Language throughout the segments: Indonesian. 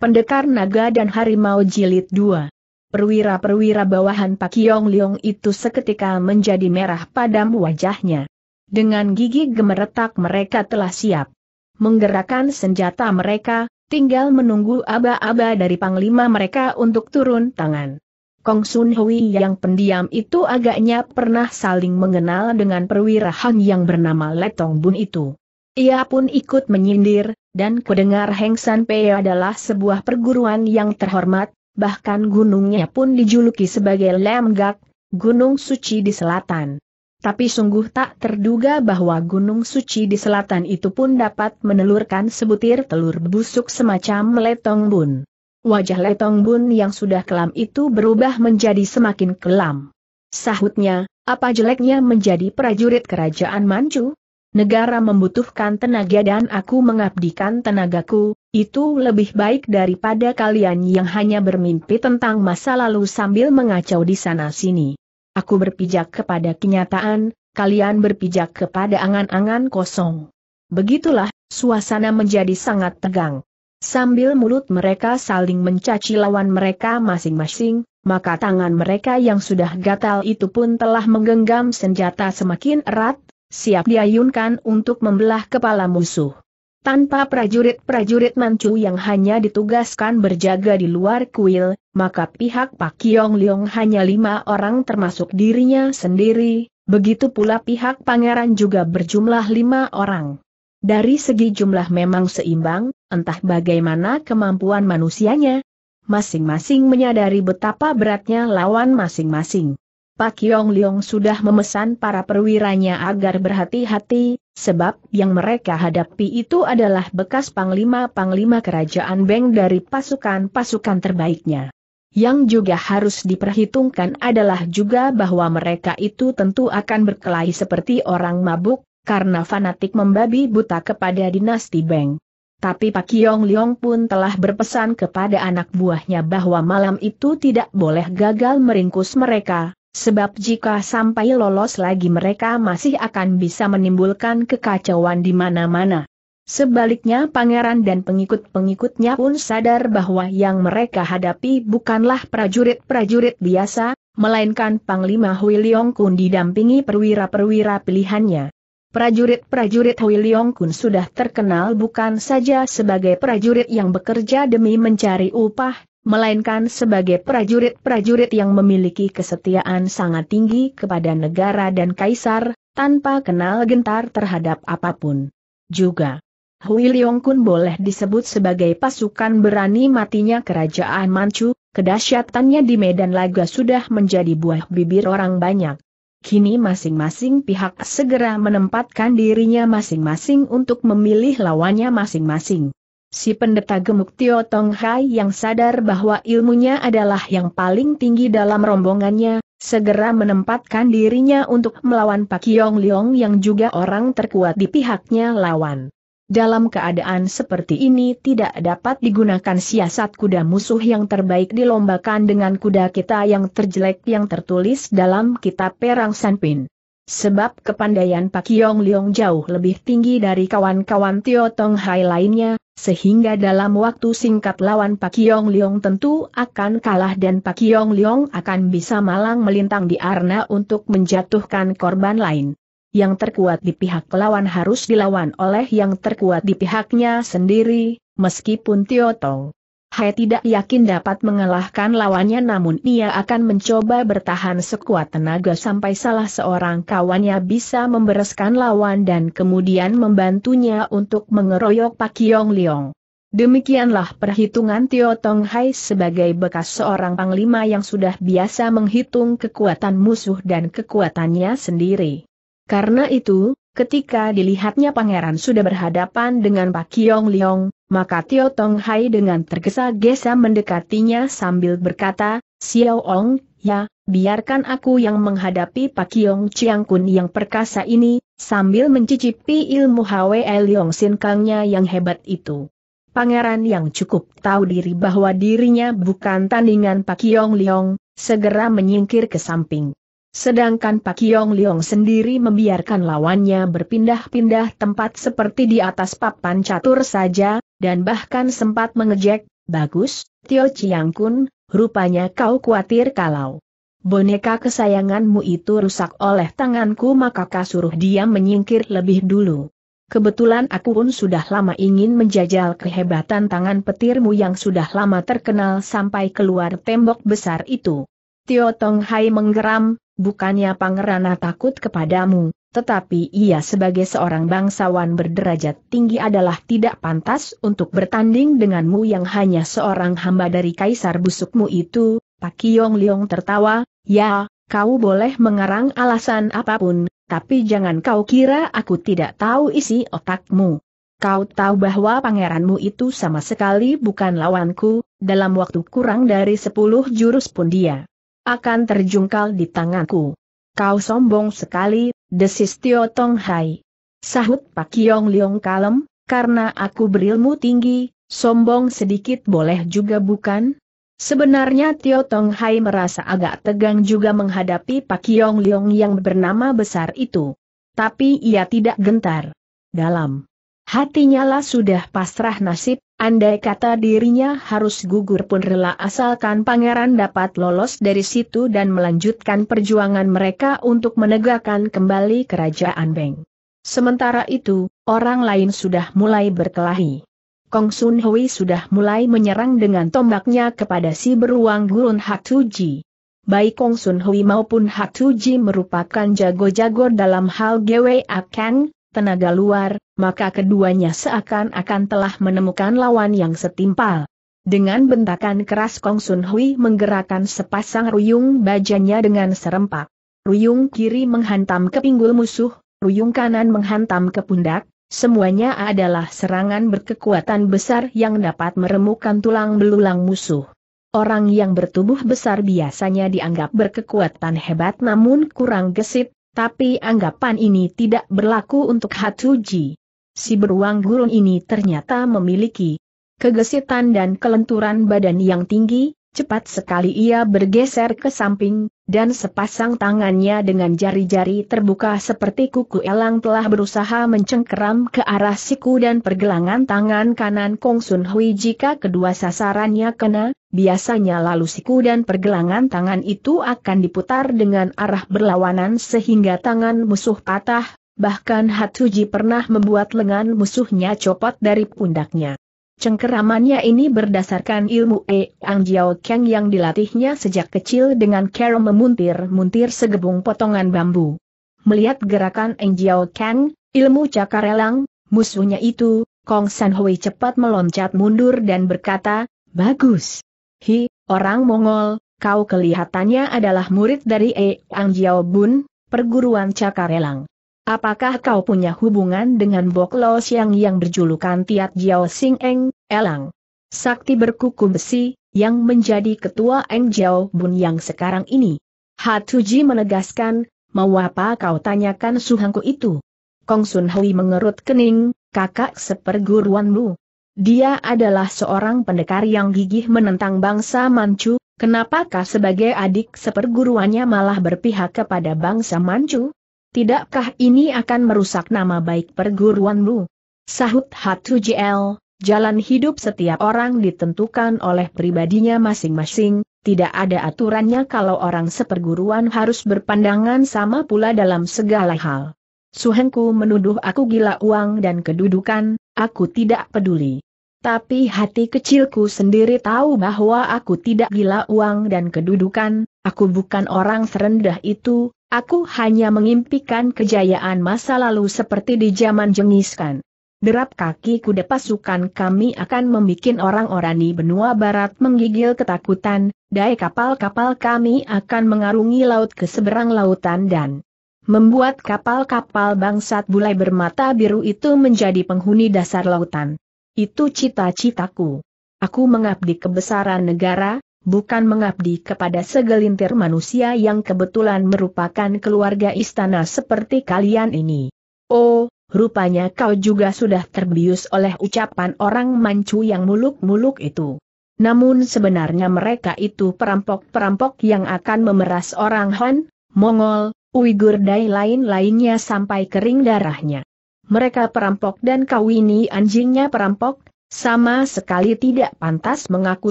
Pendekar Naga dan Harimau Jilid 2 Perwira-perwira bawahan Pak Yong Leong itu seketika menjadi merah padam wajahnya. Dengan gigi gemeretak mereka telah siap. Menggerakkan senjata mereka, tinggal menunggu aba-aba dari panglima mereka untuk turun tangan. Kong Sun Hui yang pendiam itu agaknya pernah saling mengenal dengan perwira Han yang bernama Letong Bun itu. Ia pun ikut menyindir, dan kudengar Heng San Pei adalah sebuah perguruan yang terhormat, bahkan gunungnya pun dijuluki sebagai Lemgak, Gunung Suci di selatan. Tapi sungguh tak terduga bahwa Gunung Suci di selatan itu pun dapat menelurkan sebutir telur busuk semacam Letong Bun. Wajah Letong Bun yang sudah kelam itu berubah menjadi semakin kelam. Sahutnya, apa jeleknya menjadi prajurit kerajaan Manchu? Negara membutuhkan tenaga dan aku mengabdikan tenagaku, itu lebih baik daripada kalian yang hanya bermimpi tentang masa lalu sambil mengacau di sana-sini. Aku berpijak kepada kenyataan, kalian berpijak kepada angan-angan kosong. Begitulah, suasana menjadi sangat tegang. Sambil mulut mereka saling mencaci lawan mereka masing-masing, maka tangan mereka yang sudah gatal itu pun telah menggenggam senjata semakin erat, siap diayunkan untuk membelah kepala musuh. Tanpa prajurit-prajurit Manchu yang hanya ditugaskan berjaga di luar kuil, maka pihak Pak Kiong Leong hanya lima orang termasuk dirinya sendiri, begitu pula pihak pangeran juga berjumlah lima orang. Dari segi jumlah memang seimbang, entah bagaimana kemampuan manusianya. Masing-masing menyadari betapa beratnya lawan masing-masing. Pak Yong Leong sudah memesan para perwiranya agar berhati-hati, sebab yang mereka hadapi itu adalah bekas panglima-panglima kerajaan Beng dari pasukan-pasukan terbaiknya. Yang juga harus diperhitungkan adalah juga bahwa mereka itu tentu akan berkelahi seperti orang mabuk, karena fanatik membabi buta kepada dinasti Beng. Tapi Pak Yong Leong pun telah berpesan kepada anak buahnya bahwa malam itu tidak boleh gagal meringkus mereka, Sebab jika sampai lolos lagi mereka masih akan bisa menimbulkan kekacauan di mana-mana. Sebaliknya pangeran dan pengikut-pengikutnya pun sadar bahwa yang mereka hadapi bukanlah prajurit-prajurit biasa, melainkan Panglima Hui Leong Kun didampingi perwira-perwira pilihannya. Prajurit-prajurit Hui Leong Kun sudah terkenal bukan saja sebagai prajurit yang bekerja demi mencari upah, melainkan sebagai prajurit-prajurit yang memiliki kesetiaan sangat tinggi kepada negara dan kaisar, tanpa kenal gentar terhadap apapun. Juga, Hui Kun boleh disebut sebagai pasukan berani matinya kerajaan Manchu, kedahsyatannya di medan laga sudah menjadi buah bibir orang banyak. Kini masing-masing pihak segera menempatkan dirinya masing-masing untuk memilih lawannya masing-masing. Si pendeta gemuk Tio Tong Hai yang sadar bahwa ilmunya adalah yang paling tinggi dalam rombongannya, segera menempatkan dirinya untuk melawan Pak Yong Leong yang juga orang terkuat di pihaknya lawan. Dalam keadaan seperti ini tidak dapat digunakan siasat kuda musuh yang terbaik dilombakan dengan kuda kita yang terjelek yang tertulis dalam kitab Perang Sanpin. Sebab kepandaian Pak Yong Leong jauh lebih tinggi dari kawan-kawan Tio Tong Hai lainnya, sehingga dalam waktu singkat lawan Pak Yong Leong tentu akan kalah dan Pak Yong Leong akan bisa malang melintang di arena untuk menjatuhkan korban lain. Yang terkuat di pihak lawan harus dilawan oleh yang terkuat di pihaknya sendiri, meskipun Tio Tong Hai tidak yakin dapat mengalahkan lawannya namun ia akan mencoba bertahan sekuat tenaga sampai salah seorang kawannya bisa membereskan lawan dan kemudian membantunya untuk mengeroyok Pak Yong Leong. Demikianlah perhitungan Tio Tong Hai sebagai bekas seorang panglima yang sudah biasa menghitung kekuatan musuh dan kekuatannya sendiri. Karena itu, ketika dilihatnya pangeran sudah berhadapan dengan Pak Yong Leong, maka Tio Tong Hai dengan tergesa-gesa mendekatinya sambil berkata, Xiao Ong, ya, biarkan aku yang menghadapi Pak Yong Chiang Kun yang perkasa ini, sambil mencicipi ilmu Hwe Liong Sin Kangnya yang hebat itu. Pangeran yang cukup tahu diri bahwa dirinya bukan tandingan Pak Yong Liong, segera menyingkir ke samping. Sedangkan Pak Yong Liong sendiri membiarkan lawannya berpindah-pindah tempat seperti di atas papan catur saja, dan bahkan sempat mengejek, Bagus, Tio Chiang Kun, rupanya kau khawatir kalau boneka kesayanganmu itu rusak oleh tanganku maka kasuruh dia menyingkir lebih dulu. Kebetulan aku pun sudah lama ingin menjajal kehebatan tangan petirmu yang sudah lama terkenal sampai keluar tembok besar itu. Tio Tong Hai menggeram, bukannya pangerana takut kepadamu, tetapi ia sebagai seorang bangsawan berderajat tinggi adalah tidak pantas untuk bertanding denganmu yang hanya seorang hamba dari kaisar busukmu itu, Pak Yong Liong tertawa, ya, kau boleh mengarang alasan apapun, tapi jangan kau kira aku tidak tahu isi otakmu. Kau tahu bahwa pangeranmu itu sama sekali bukan lawanku, dalam waktu kurang dari sepuluh jurus pun dia akan terjungkal di tanganku. Kau sombong sekali, desis Tio Tong Hai. Sahut Pak Yong Leong kalem, karena aku berilmu tinggi, sombong sedikit boleh juga bukan? Sebenarnya Tio Tong Hai merasa agak tegang juga menghadapi Pak Yong Leong yang bernama besar itu. Tapi ia tidak gentar. Dalam Hatinya lah sudah pasrah nasib, andai kata dirinya harus gugur pun rela asalkan pangeran dapat lolos dari situ dan melanjutkan perjuangan mereka untuk menegakkan kembali kerajaan Beng. Sementara itu, orang lain sudah mulai berkelahi. Kong Sun Hui sudah mulai menyerang dengan tombaknya kepada si beruang gurun Hatuji. Baik Kong Sun Hui maupun Hatuji merupakan jago-jago dalam hal Gwe akan tenaga luar, maka keduanya seakan-akan telah menemukan lawan yang setimpal. Dengan bentakan keras Kong Sun Hui menggerakkan sepasang ruyung bajanya dengan serempak. Ruyung kiri menghantam ke pinggul musuh, ruyung kanan menghantam ke pundak, semuanya adalah serangan berkekuatan besar yang dapat meremukkan tulang belulang musuh. Orang yang bertubuh besar biasanya dianggap berkekuatan hebat namun kurang gesit, tapi anggapan ini tidak berlaku untuk Hatuji. Si beruang gurun ini ternyata memiliki kegesitan dan kelenturan badan yang tinggi, cepat sekali ia bergeser ke samping, dan sepasang tangannya dengan jari-jari terbuka seperti kuku elang telah berusaha mencengkeram ke arah siku dan pergelangan tangan kanan Kong Sun Hui jika kedua sasarannya kena, biasanya lalu siku dan pergelangan tangan itu akan diputar dengan arah berlawanan sehingga tangan musuh patah, bahkan Hatuji pernah membuat lengan musuhnya copot dari pundaknya. Cengkeramannya ini berdasarkan ilmu E. Ang Jiao Kang yang dilatihnya sejak kecil dengan cara memuntir-muntir segebung potongan bambu. Melihat gerakan Ang Jiao Kang, ilmu cakar elang, musuhnya itu, Kong San Hui cepat meloncat mundur dan berkata, Bagus. Hi, orang Mongol, kau kelihatannya adalah murid dari E. Ang Jiao Bun, perguruan Cakarelang. Apakah kau punya hubungan dengan Bok Lo Siang yang berjulukan Tiat Jiao Sing Eng, Elang? Sakti berkuku besi, yang menjadi ketua Eng Jiao Bun yang sekarang ini. Hatuji menegaskan, mau apa kau tanyakan suhangku itu? Kong Sun Hui mengerut kening, kakak seperguruanmu, dia adalah seorang pendekar yang gigih menentang bangsa Manchu, kenapakah sebagai adik seperguruannya malah berpihak kepada bangsa Manchu? Tidakkah ini akan merusak nama baik perguruanmu? Sahut Hatu JL, jalan hidup setiap orang ditentukan oleh pribadinya masing-masing, tidak ada aturannya kalau orang seperguruan harus berpandangan sama pula dalam segala hal. Suhengku menuduh aku gila uang dan kedudukan, aku tidak peduli. Tapi hati kecilku sendiri tahu bahwa aku tidak gila uang dan kedudukan, aku bukan orang serendah itu, aku hanya mengimpikan kejayaan masa lalu seperti di zaman jengiskan. Derap kaki kuda pasukan kami akan membuat orang-orang di benua barat menggigil ketakutan, dai kapal-kapal kami akan mengarungi laut ke seberang lautan dan membuat kapal-kapal bangsat bulai bermata biru itu menjadi penghuni dasar lautan. Itu cita-citaku. Aku mengabdi kebesaran negara, bukan mengabdi kepada segelintir manusia yang kebetulan merupakan keluarga istana seperti kalian ini. Oh, rupanya kau juga sudah terbius oleh ucapan orang mancu yang muluk-muluk itu. Namun sebenarnya mereka itu perampok-perampok yang akan memeras orang Han, Mongol, Uyghur Dai lain-lainnya sampai kering darahnya. Mereka perampok dan kawini anjingnya perampok, sama sekali tidak pantas mengaku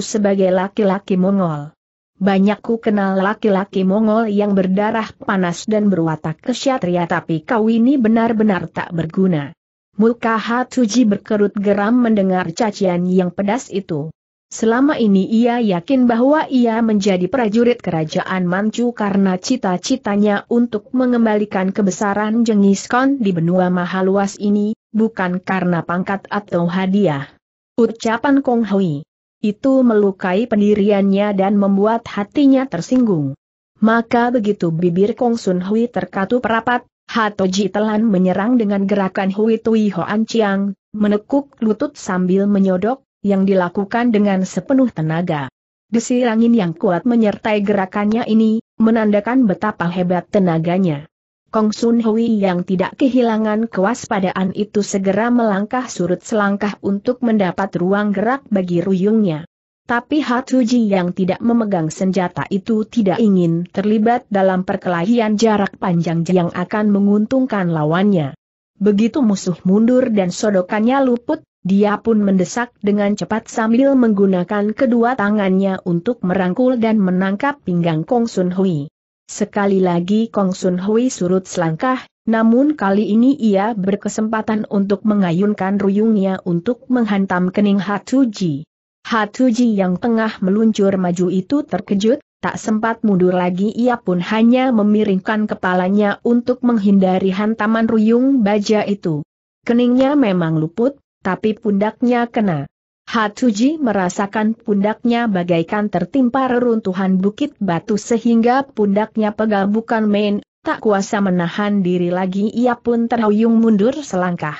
sebagai laki-laki Mongol. Banyakku kenal laki-laki Mongol yang berdarah panas dan berwatak kesatria tapi kawini benar-benar tak berguna. Mulkaha Hatuji berkerut geram mendengar cacian yang pedas itu. Selama ini ia yakin bahwa ia menjadi prajurit kerajaan Manchu karena cita-citanya untuk mengembalikan kebesaran Jenghis Khan di benua luas ini, bukan karena pangkat atau hadiah. Ucapan Kong Hui. Itu melukai pendiriannya dan membuat hatinya tersinggung. Maka begitu bibir Kong Sun Hui terkatup rapat, Ji telan menyerang dengan gerakan Hui Tui Hoan Chiang, menekuk lutut sambil menyodok, yang dilakukan dengan sepenuh tenaga. Desi angin yang kuat menyertai gerakannya ini, menandakan betapa hebat tenaganya. Kong Sun Hui yang tidak kehilangan kewaspadaan itu segera melangkah surut selangkah untuk mendapat ruang gerak bagi ruyungnya. Tapi Hatuji yang tidak memegang senjata itu tidak ingin terlibat dalam perkelahian jarak panjang yang akan menguntungkan lawannya. Begitu musuh mundur dan sodokannya luput, dia pun mendesak dengan cepat sambil menggunakan kedua tangannya untuk merangkul dan menangkap pinggang Kong Sun Hui. Sekali lagi Kong Sun Hui surut selangkah, namun kali ini ia berkesempatan untuk mengayunkan ruyungnya untuk menghantam kening Hatuji. Hatuji yang tengah meluncur maju itu terkejut, tak sempat mundur lagi ia pun hanya memiringkan kepalanya untuk menghindari hantaman ruyung baja itu. Keningnya memang luput, tapi pundaknya kena. Hatsuji merasakan pundaknya bagaikan tertimpa reruntuhan bukit batu sehingga pundaknya pegal bukan main, tak kuasa menahan diri lagi ia pun terhuyung mundur selangkah.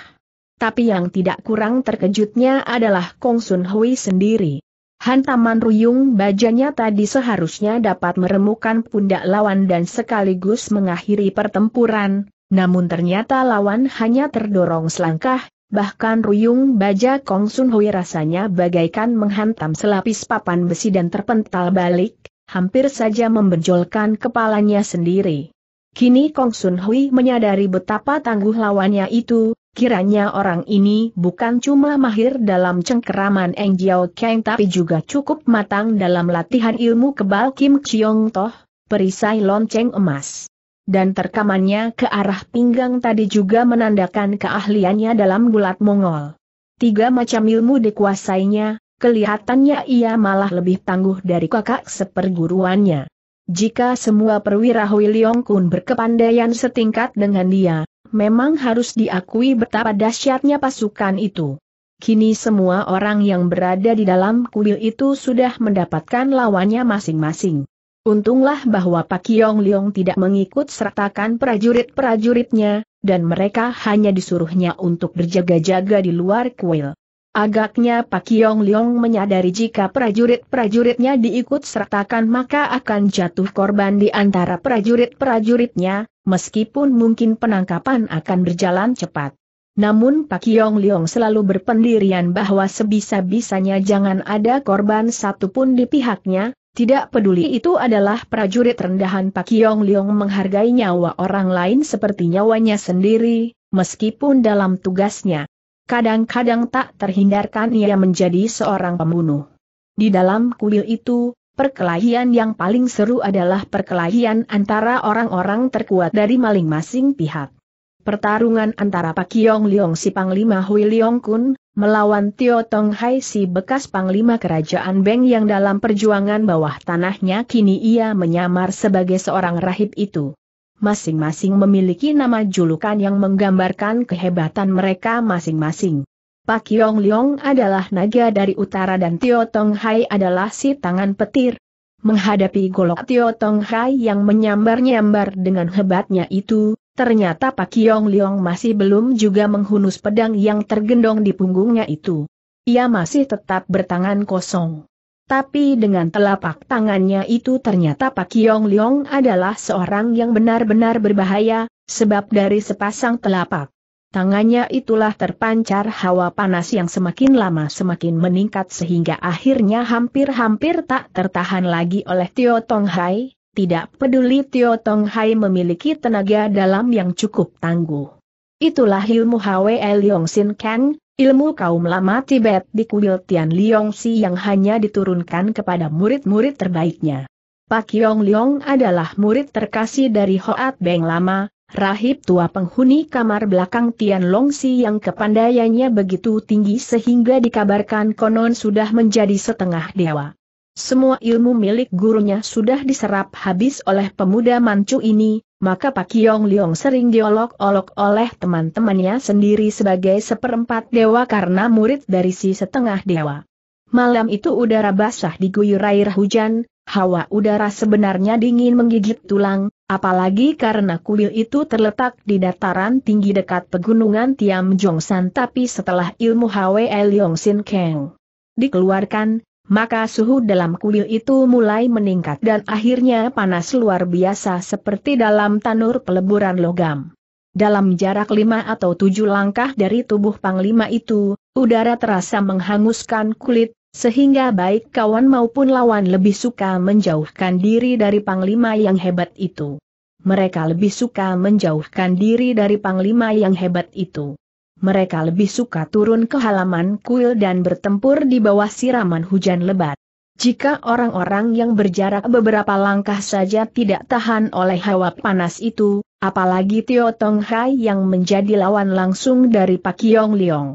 Tapi yang tidak kurang terkejutnya adalah Kong Sun Hui sendiri. Hantaman ruyung bajanya tadi seharusnya dapat meremukan pundak lawan dan sekaligus mengakhiri pertempuran, namun ternyata lawan hanya terdorong selangkah, bahkan ruyung baja Kong Sun Hui rasanya bagaikan menghantam selapis papan besi dan terpental balik, hampir saja membenjolkan kepalanya sendiri. Kini Kong Sun Hui menyadari betapa tangguh lawannya itu, Kiranya orang ini bukan cuma mahir dalam cengkeraman Eng Jiao Kang tapi juga cukup matang dalam latihan ilmu kebal Kim Chiong Toh, perisai lonceng emas dan terkamannya ke arah pinggang tadi juga menandakan keahliannya dalam gulat Mongol. Tiga macam ilmu dikuasainya, kelihatannya ia malah lebih tangguh dari kakak seperguruannya. Jika semua perwira Hui Leong Kun berkepandaian setingkat dengan dia, memang harus diakui betapa dahsyatnya pasukan itu. Kini semua orang yang berada di dalam kuil itu sudah mendapatkan lawannya masing-masing. Untunglah bahwa Pak Yong Leong tidak mengikut sertakan prajurit-prajuritnya, dan mereka hanya disuruhnya untuk berjaga-jaga di luar kuil. Agaknya Pak Yong Leong menyadari jika prajurit-prajuritnya diikut sertakan maka akan jatuh korban di antara prajurit-prajuritnya, meskipun mungkin penangkapan akan berjalan cepat. Namun Pak Yong Leong selalu berpendirian bahwa sebisa-bisanya jangan ada korban satupun di pihaknya, tidak peduli itu adalah prajurit rendahan Pak Yong Leong menghargai nyawa orang lain seperti nyawanya sendiri, meskipun dalam tugasnya. Kadang-kadang tak terhindarkan ia menjadi seorang pembunuh. Di dalam kuil itu, perkelahian yang paling seru adalah perkelahian antara orang-orang terkuat dari masing-masing pihak. Pertarungan antara Pak Yong Leong si Panglima Hui Leong Kun, melawan Tio Tong Hai si bekas panglima kerajaan Beng yang dalam perjuangan bawah tanahnya kini ia menyamar sebagai seorang rahib itu. Masing-masing memiliki nama julukan yang menggambarkan kehebatan mereka masing-masing. Pak Yong Leong adalah naga dari utara dan Tio Tong Hai adalah si tangan petir. Menghadapi golok Tio Tong Hai yang menyambar-nyambar dengan hebatnya itu, ternyata Pak Kiong Liong masih belum juga menghunus pedang yang tergendong di punggungnya itu. Ia masih tetap bertangan kosong. Tapi dengan telapak tangannya itu ternyata Pak Kiong Liong adalah seorang yang benar-benar berbahaya, sebab dari sepasang telapak tangannya itulah terpancar hawa panas yang semakin lama semakin meningkat sehingga akhirnya hampir-hampir tak tertahan lagi oleh Tio Tong Hai, tidak peduli Tio Tong Hai memiliki tenaga dalam yang cukup tangguh. Itulah ilmu Hwe Leong Sin Kang, ilmu kaum lama Tibet di kuil Tian Liong Si yang hanya diturunkan kepada murid-murid terbaiknya. Pak Yong Liong adalah murid terkasih dari Hoat Beng Lama, rahib tua penghuni kamar belakang Tian Long Si yang kepandaiannya begitu tinggi sehingga dikabarkan konon sudah menjadi setengah dewa. Semua ilmu milik gurunya sudah diserap habis oleh pemuda mancu ini, maka Pak Yong Leong sering diolok-olok oleh teman-temannya sendiri sebagai seperempat dewa karena murid dari si setengah dewa. Malam itu udara basah diguyur air hujan, hawa udara sebenarnya dingin menggigit tulang, apalagi karena kuil itu terletak di dataran tinggi dekat pegunungan Tiam Jongsan tapi setelah ilmu Hwe Leong Sin Keng dikeluarkan, maka suhu dalam kuil itu mulai meningkat dan akhirnya panas luar biasa seperti dalam tanur peleburan logam. Dalam jarak lima atau tujuh langkah dari tubuh Panglima itu, udara terasa menghanguskan kulit, sehingga baik kawan maupun lawan lebih suka menjauhkan diri dari Panglima yang hebat itu. Mereka lebih suka menjauhkan diri dari Panglima yang hebat itu mereka lebih suka turun ke halaman kuil dan bertempur di bawah siraman hujan lebat. Jika orang-orang yang berjarak beberapa langkah saja tidak tahan oleh hawa panas itu, apalagi Tio Tong Hai yang menjadi lawan langsung dari Pak Yong Leong.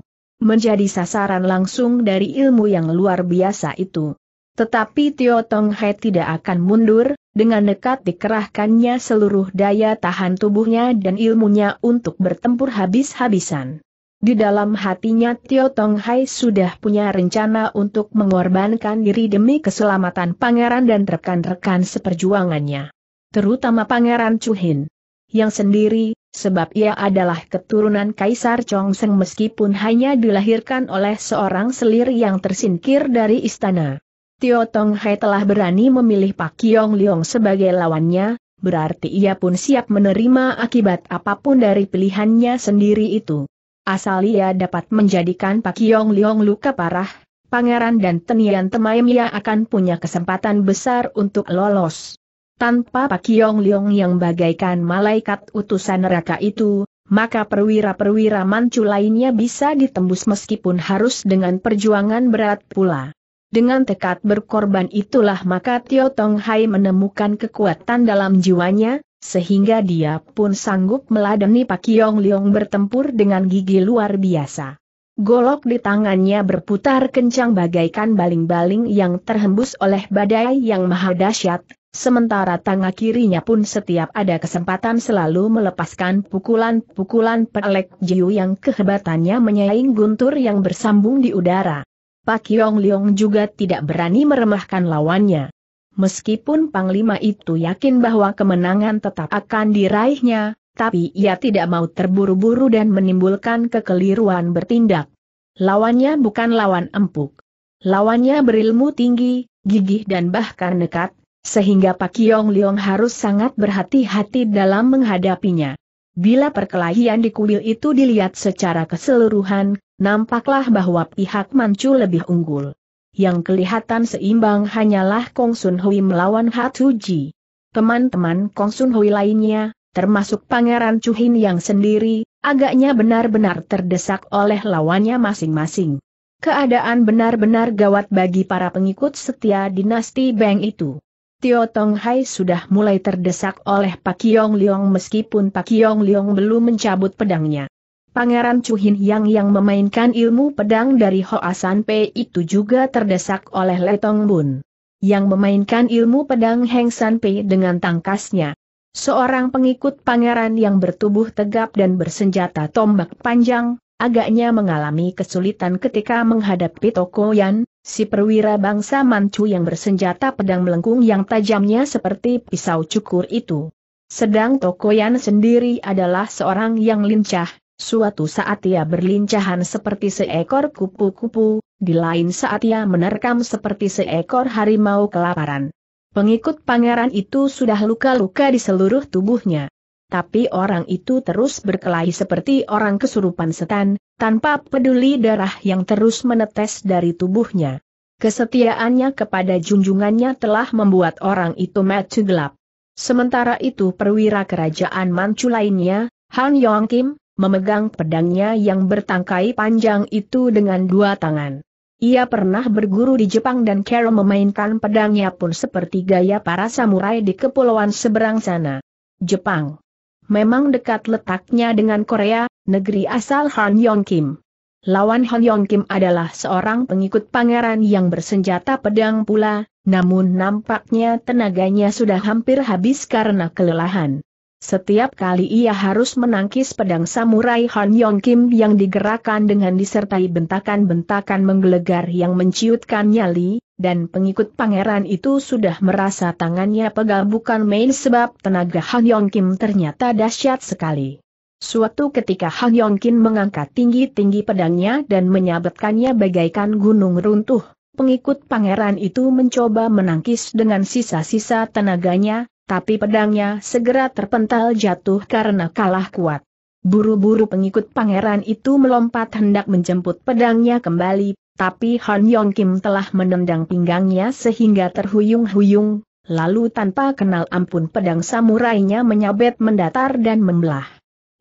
Menjadi sasaran langsung dari ilmu yang luar biasa itu. Tetapi Tio Tong Hai tidak akan mundur, dengan nekat dikerahkannya seluruh daya tahan tubuhnya dan ilmunya untuk bertempur habis-habisan. Di dalam hatinya Tio Tong Hai sudah punya rencana untuk mengorbankan diri demi keselamatan pangeran dan rekan-rekan seperjuangannya. Terutama pangeran Chu Hin, Yang sendiri, sebab ia adalah keturunan Kaisar Chong Seng meskipun hanya dilahirkan oleh seorang selir yang tersingkir dari istana. Tio Tong Hai telah berani memilih Pak Kiong Leong sebagai lawannya, berarti ia pun siap menerima akibat apapun dari pilihannya sendiri itu. Asal ia dapat menjadikan Pak Yong Liong luka parah, Pangeran dan Tenian Temaimia akan punya kesempatan besar untuk lolos. Tanpa Pak Yong Liong yang bagaikan malaikat utusan neraka itu, maka perwira-perwira mancu lainnya bisa ditembus meskipun harus dengan perjuangan berat pula. Dengan tekad berkorban itulah maka Tio Tong Hai menemukan kekuatan dalam jiwanya, sehingga dia pun sanggup meladeni Pak Yong Leong bertempur dengan gigi luar biasa. Golok di tangannya berputar kencang bagaikan baling-baling yang terhembus oleh badai yang maha dahsyat, sementara tangan kirinya pun setiap ada kesempatan selalu melepaskan pukulan-pukulan pelek jiu yang kehebatannya menyaing guntur yang bersambung di udara. Pak Yong Leong juga tidak berani meremahkan lawannya. Meskipun Panglima itu yakin bahwa kemenangan tetap akan diraihnya, tapi ia tidak mau terburu-buru dan menimbulkan kekeliruan bertindak. Lawannya bukan lawan empuk. Lawannya berilmu tinggi, gigih dan bahkan nekat, sehingga Pak Yong Leong harus sangat berhati-hati dalam menghadapinya. Bila perkelahian di kuil itu dilihat secara keseluruhan, nampaklah bahwa pihak Manchu lebih unggul yang kelihatan seimbang hanyalah Kong Sun Hui melawan Hatuji. Teman-teman Kong Sun Hui lainnya, termasuk Pangeran Chu Hin yang sendiri, agaknya benar-benar terdesak oleh lawannya masing-masing. Keadaan benar-benar gawat bagi para pengikut setia dinasti Beng itu. Tio Tong Hai sudah mulai terdesak oleh Pak Yong Leong meskipun Pak Yong Leong belum mencabut pedangnya. Pangeran Chuhin Yang yang memainkan ilmu pedang dari Hoasan Pei itu juga terdesak oleh Letong Bun. Yang memainkan ilmu pedang Heng San Pei dengan tangkasnya. Seorang pengikut pangeran yang bertubuh tegap dan bersenjata tombak panjang, agaknya mengalami kesulitan ketika menghadapi Tokoyan, si perwira bangsa Manchu yang bersenjata pedang melengkung yang tajamnya seperti pisau cukur itu. Sedang Tokoyan sendiri adalah seorang yang lincah, Suatu saat ia berlincahan seperti seekor kupu-kupu, di lain saat ia menerkam seperti seekor harimau kelaparan. Pengikut pangeran itu sudah luka-luka di seluruh tubuhnya. Tapi orang itu terus berkelahi seperti orang kesurupan setan, tanpa peduli darah yang terus menetes dari tubuhnya. Kesetiaannya kepada junjungannya telah membuat orang itu mati gelap. Sementara itu perwira kerajaan Manchu lainnya, Han Yong Kim, memegang pedangnya yang bertangkai panjang itu dengan dua tangan. Ia pernah berguru di Jepang dan Carol memainkan pedangnya pun seperti gaya para samurai di kepulauan seberang sana. Jepang. Memang dekat letaknya dengan Korea, negeri asal Han Yong Kim. Lawan Han Yong Kim adalah seorang pengikut pangeran yang bersenjata pedang pula, namun nampaknya tenaganya sudah hampir habis karena kelelahan. Setiap kali ia harus menangkis pedang samurai Han Yong Kim yang digerakkan dengan disertai bentakan-bentakan menggelegar yang menciutkan nyali, dan pengikut pangeran itu sudah merasa tangannya pegal bukan main sebab tenaga Han Yong Kim ternyata dahsyat sekali. Suatu ketika Han Yong Kim mengangkat tinggi-tinggi pedangnya dan menyabetkannya bagaikan gunung runtuh, pengikut pangeran itu mencoba menangkis dengan sisa-sisa tenaganya, tapi pedangnya segera terpental jatuh karena kalah kuat. Buru-buru pengikut pangeran itu melompat hendak menjemput pedangnya kembali, tapi Han Yong Kim telah menendang pinggangnya sehingga terhuyung-huyung, lalu tanpa kenal ampun pedang samurainya menyabet mendatar dan membelah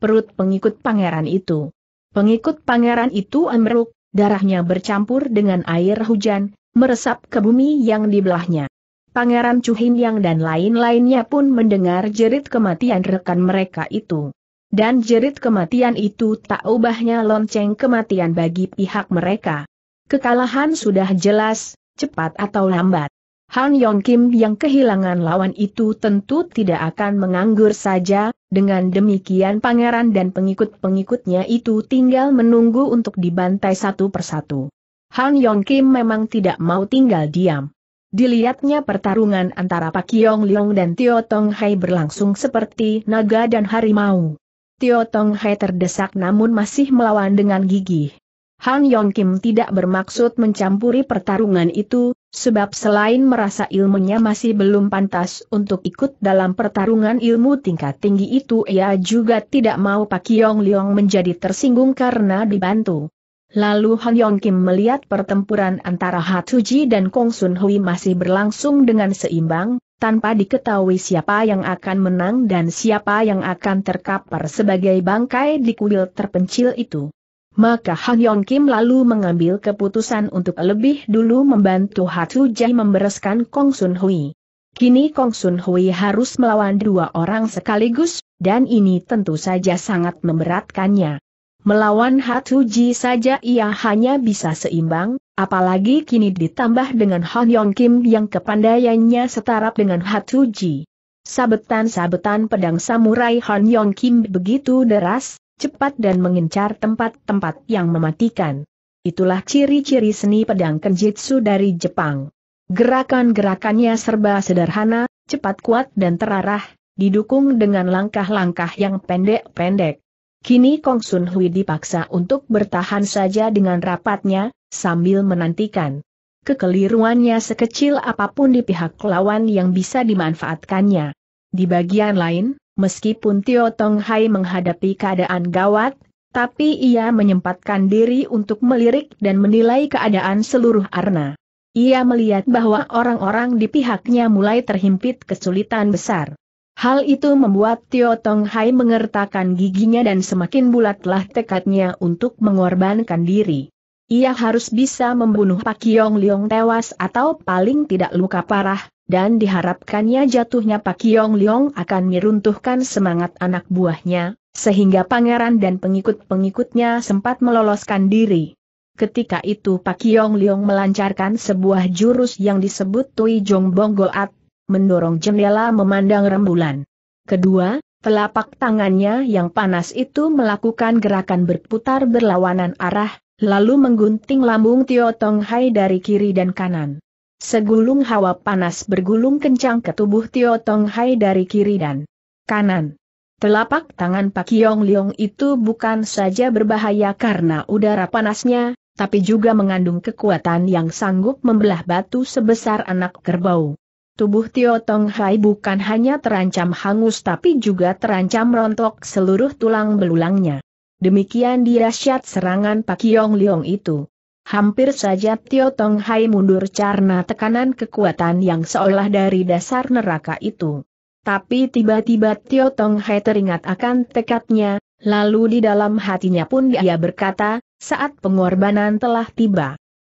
perut pengikut pangeran itu. Pengikut pangeran itu amruk, darahnya bercampur dengan air hujan, meresap ke bumi yang dibelahnya. Pangeran Chuhin Yang dan lain-lainnya pun mendengar jerit kematian rekan mereka itu. Dan jerit kematian itu tak ubahnya lonceng kematian bagi pihak mereka. Kekalahan sudah jelas, cepat atau lambat. Han Yong Kim yang kehilangan lawan itu tentu tidak akan menganggur saja, dengan demikian pangeran dan pengikut-pengikutnya itu tinggal menunggu untuk dibantai satu persatu. Han Yong Kim memang tidak mau tinggal diam. Dilihatnya pertarungan antara Pak Yong Leong dan Tio Tong Hai berlangsung seperti naga dan harimau. Tio Tong Hai terdesak namun masih melawan dengan gigih. Han Yong Kim tidak bermaksud mencampuri pertarungan itu, sebab selain merasa ilmunya masih belum pantas untuk ikut dalam pertarungan ilmu tingkat tinggi itu ia juga tidak mau Pak Yong Leong menjadi tersinggung karena dibantu. Lalu Han Yong Kim melihat pertempuran antara Hatuji dan Kong Sun Hui masih berlangsung dengan seimbang, tanpa diketahui siapa yang akan menang dan siapa yang akan terkapar sebagai bangkai di kuil terpencil itu. Maka Han Yong Kim lalu mengambil keputusan untuk lebih dulu membantu Hatuji membereskan Kong Sun Hui. Kini Kong Sun Hui harus melawan dua orang sekaligus, dan ini tentu saja sangat memberatkannya. Melawan Hatuji saja ia hanya bisa seimbang, apalagi kini ditambah dengan Han Yong Kim yang kepandaiannya setara dengan Hatuji. Sabetan-sabetan pedang samurai Han Yong Kim begitu deras, cepat dan mengincar tempat-tempat yang mematikan. Itulah ciri-ciri seni pedang kenjutsu dari Jepang. Gerakan-gerakannya serba sederhana, cepat kuat dan terarah, didukung dengan langkah-langkah yang pendek-pendek. Kini Kong Sun Hui dipaksa untuk bertahan saja dengan rapatnya, sambil menantikan kekeliruannya sekecil apapun di pihak lawan yang bisa dimanfaatkannya. Di bagian lain, meskipun Tio Tong Hai menghadapi keadaan gawat, tapi ia menyempatkan diri untuk melirik dan menilai keadaan seluruh arna. Ia melihat bahwa orang-orang di pihaknya mulai terhimpit kesulitan besar. Hal itu membuat Tio Tong Hai mengertakkan giginya dan semakin bulatlah tekadnya untuk mengorbankan diri. Ia harus bisa membunuh Pak Yong Leong tewas atau paling tidak luka parah, dan diharapkannya jatuhnya Pak Yong Leong akan meruntuhkan semangat anak buahnya, sehingga pangeran dan pengikut-pengikutnya sempat meloloskan diri. Ketika itu Pak Yong Leong melancarkan sebuah jurus yang disebut Tui Jong Bong Goat, mendorong jendela memandang rembulan. Kedua, telapak tangannya yang panas itu melakukan gerakan berputar berlawanan arah, lalu menggunting lambung Tio Tong Hai dari kiri dan kanan. Segulung hawa panas bergulung kencang ke tubuh Tio Tong Hai dari kiri dan kanan. Telapak tangan Pak Yong Leong itu bukan saja berbahaya karena udara panasnya, tapi juga mengandung kekuatan yang sanggup membelah batu sebesar anak kerbau. Tubuh Tio Tong Hai bukan hanya terancam hangus tapi juga terancam rontok seluruh tulang belulangnya. Demikian dirasyat serangan Pak Yong Leong itu. Hampir saja Tio Tong Hai mundur karena tekanan kekuatan yang seolah dari dasar neraka itu. Tapi tiba-tiba Tio Tong Hai teringat akan tekadnya, lalu di dalam hatinya pun dia berkata, saat pengorbanan telah tiba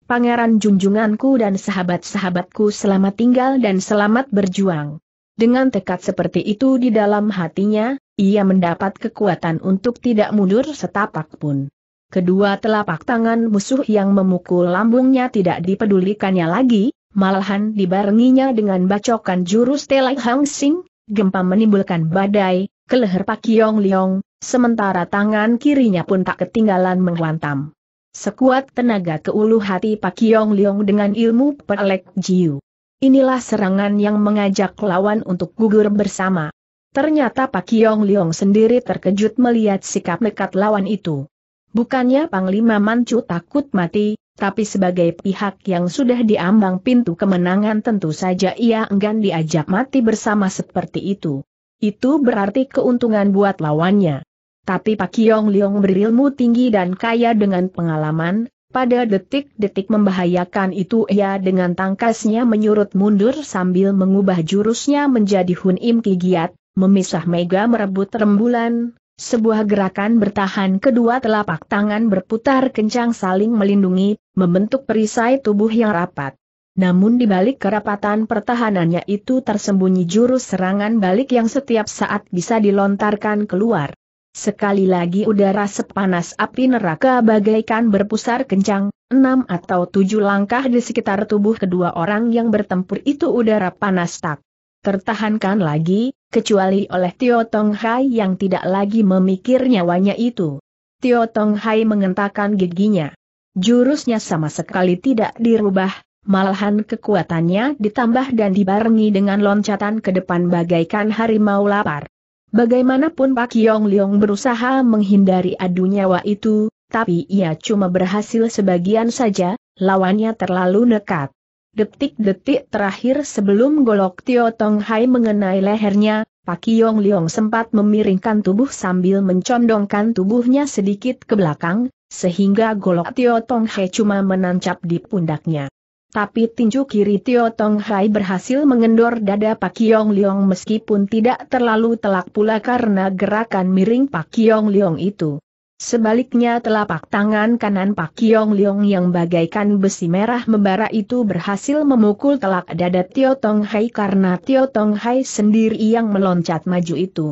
pangeran junjunganku dan sahabat-sahabatku selamat tinggal dan selamat berjuang. Dengan tekad seperti itu di dalam hatinya, ia mendapat kekuatan untuk tidak mundur setapak pun. Kedua telapak tangan musuh yang memukul lambungnya tidak dipedulikannya lagi, malahan dibarenginya dengan bacokan jurus telai Hang Sing, gempa menimbulkan badai, keleher Pak Yong Leong, sementara tangan kirinya pun tak ketinggalan menghantam sekuat tenaga ke ulu hati Pak Yong Leong dengan ilmu pelek jiu. Inilah serangan yang mengajak lawan untuk gugur bersama. Ternyata Pak Yong Leong sendiri terkejut melihat sikap nekat lawan itu. Bukannya Panglima Mancu takut mati, tapi sebagai pihak yang sudah diambang pintu kemenangan tentu saja ia enggan diajak mati bersama seperti itu. Itu berarti keuntungan buat lawannya. Tapi Pak Yong Leong berilmu tinggi dan kaya dengan pengalaman, pada detik-detik membahayakan itu ia dengan tangkasnya menyurut mundur sambil mengubah jurusnya menjadi Hun Im Ki Giat, memisah mega merebut rembulan, sebuah gerakan bertahan kedua telapak tangan berputar kencang saling melindungi, membentuk perisai tubuh yang rapat. Namun di balik kerapatan pertahanannya itu tersembunyi jurus serangan balik yang setiap saat bisa dilontarkan keluar. Sekali lagi udara sepanas api neraka bagaikan berpusar kencang, enam atau tujuh langkah di sekitar tubuh kedua orang yang bertempur itu udara panas tak tertahankan lagi, kecuali oleh Tio Tong Hai yang tidak lagi memikir nyawanya itu. Tio Tong Hai mengentakkan giginya. Jurusnya sama sekali tidak dirubah, malahan kekuatannya ditambah dan dibarengi dengan loncatan ke depan bagaikan harimau lapar. Bagaimanapun Pak Yong Leong berusaha menghindari adu nyawa itu, tapi ia cuma berhasil sebagian saja, lawannya terlalu nekat. Detik-detik terakhir sebelum golok Tio Tong Hai mengenai lehernya, Pak Yong Leong sempat memiringkan tubuh sambil mencondongkan tubuhnya sedikit ke belakang, sehingga golok Tio Tong Hai cuma menancap di pundaknya. Tapi tinju kiri Tio Tong Hai berhasil mengendor dada Pak Kiong Leong meskipun tidak terlalu telak pula karena gerakan miring Pak Kiong Leong itu. Sebaliknya telapak tangan kanan Pak Kiong Leong yang bagaikan besi merah membara itu berhasil memukul telak dada Tio Tong Hai karena Tio Tong Hai sendiri yang meloncat maju itu.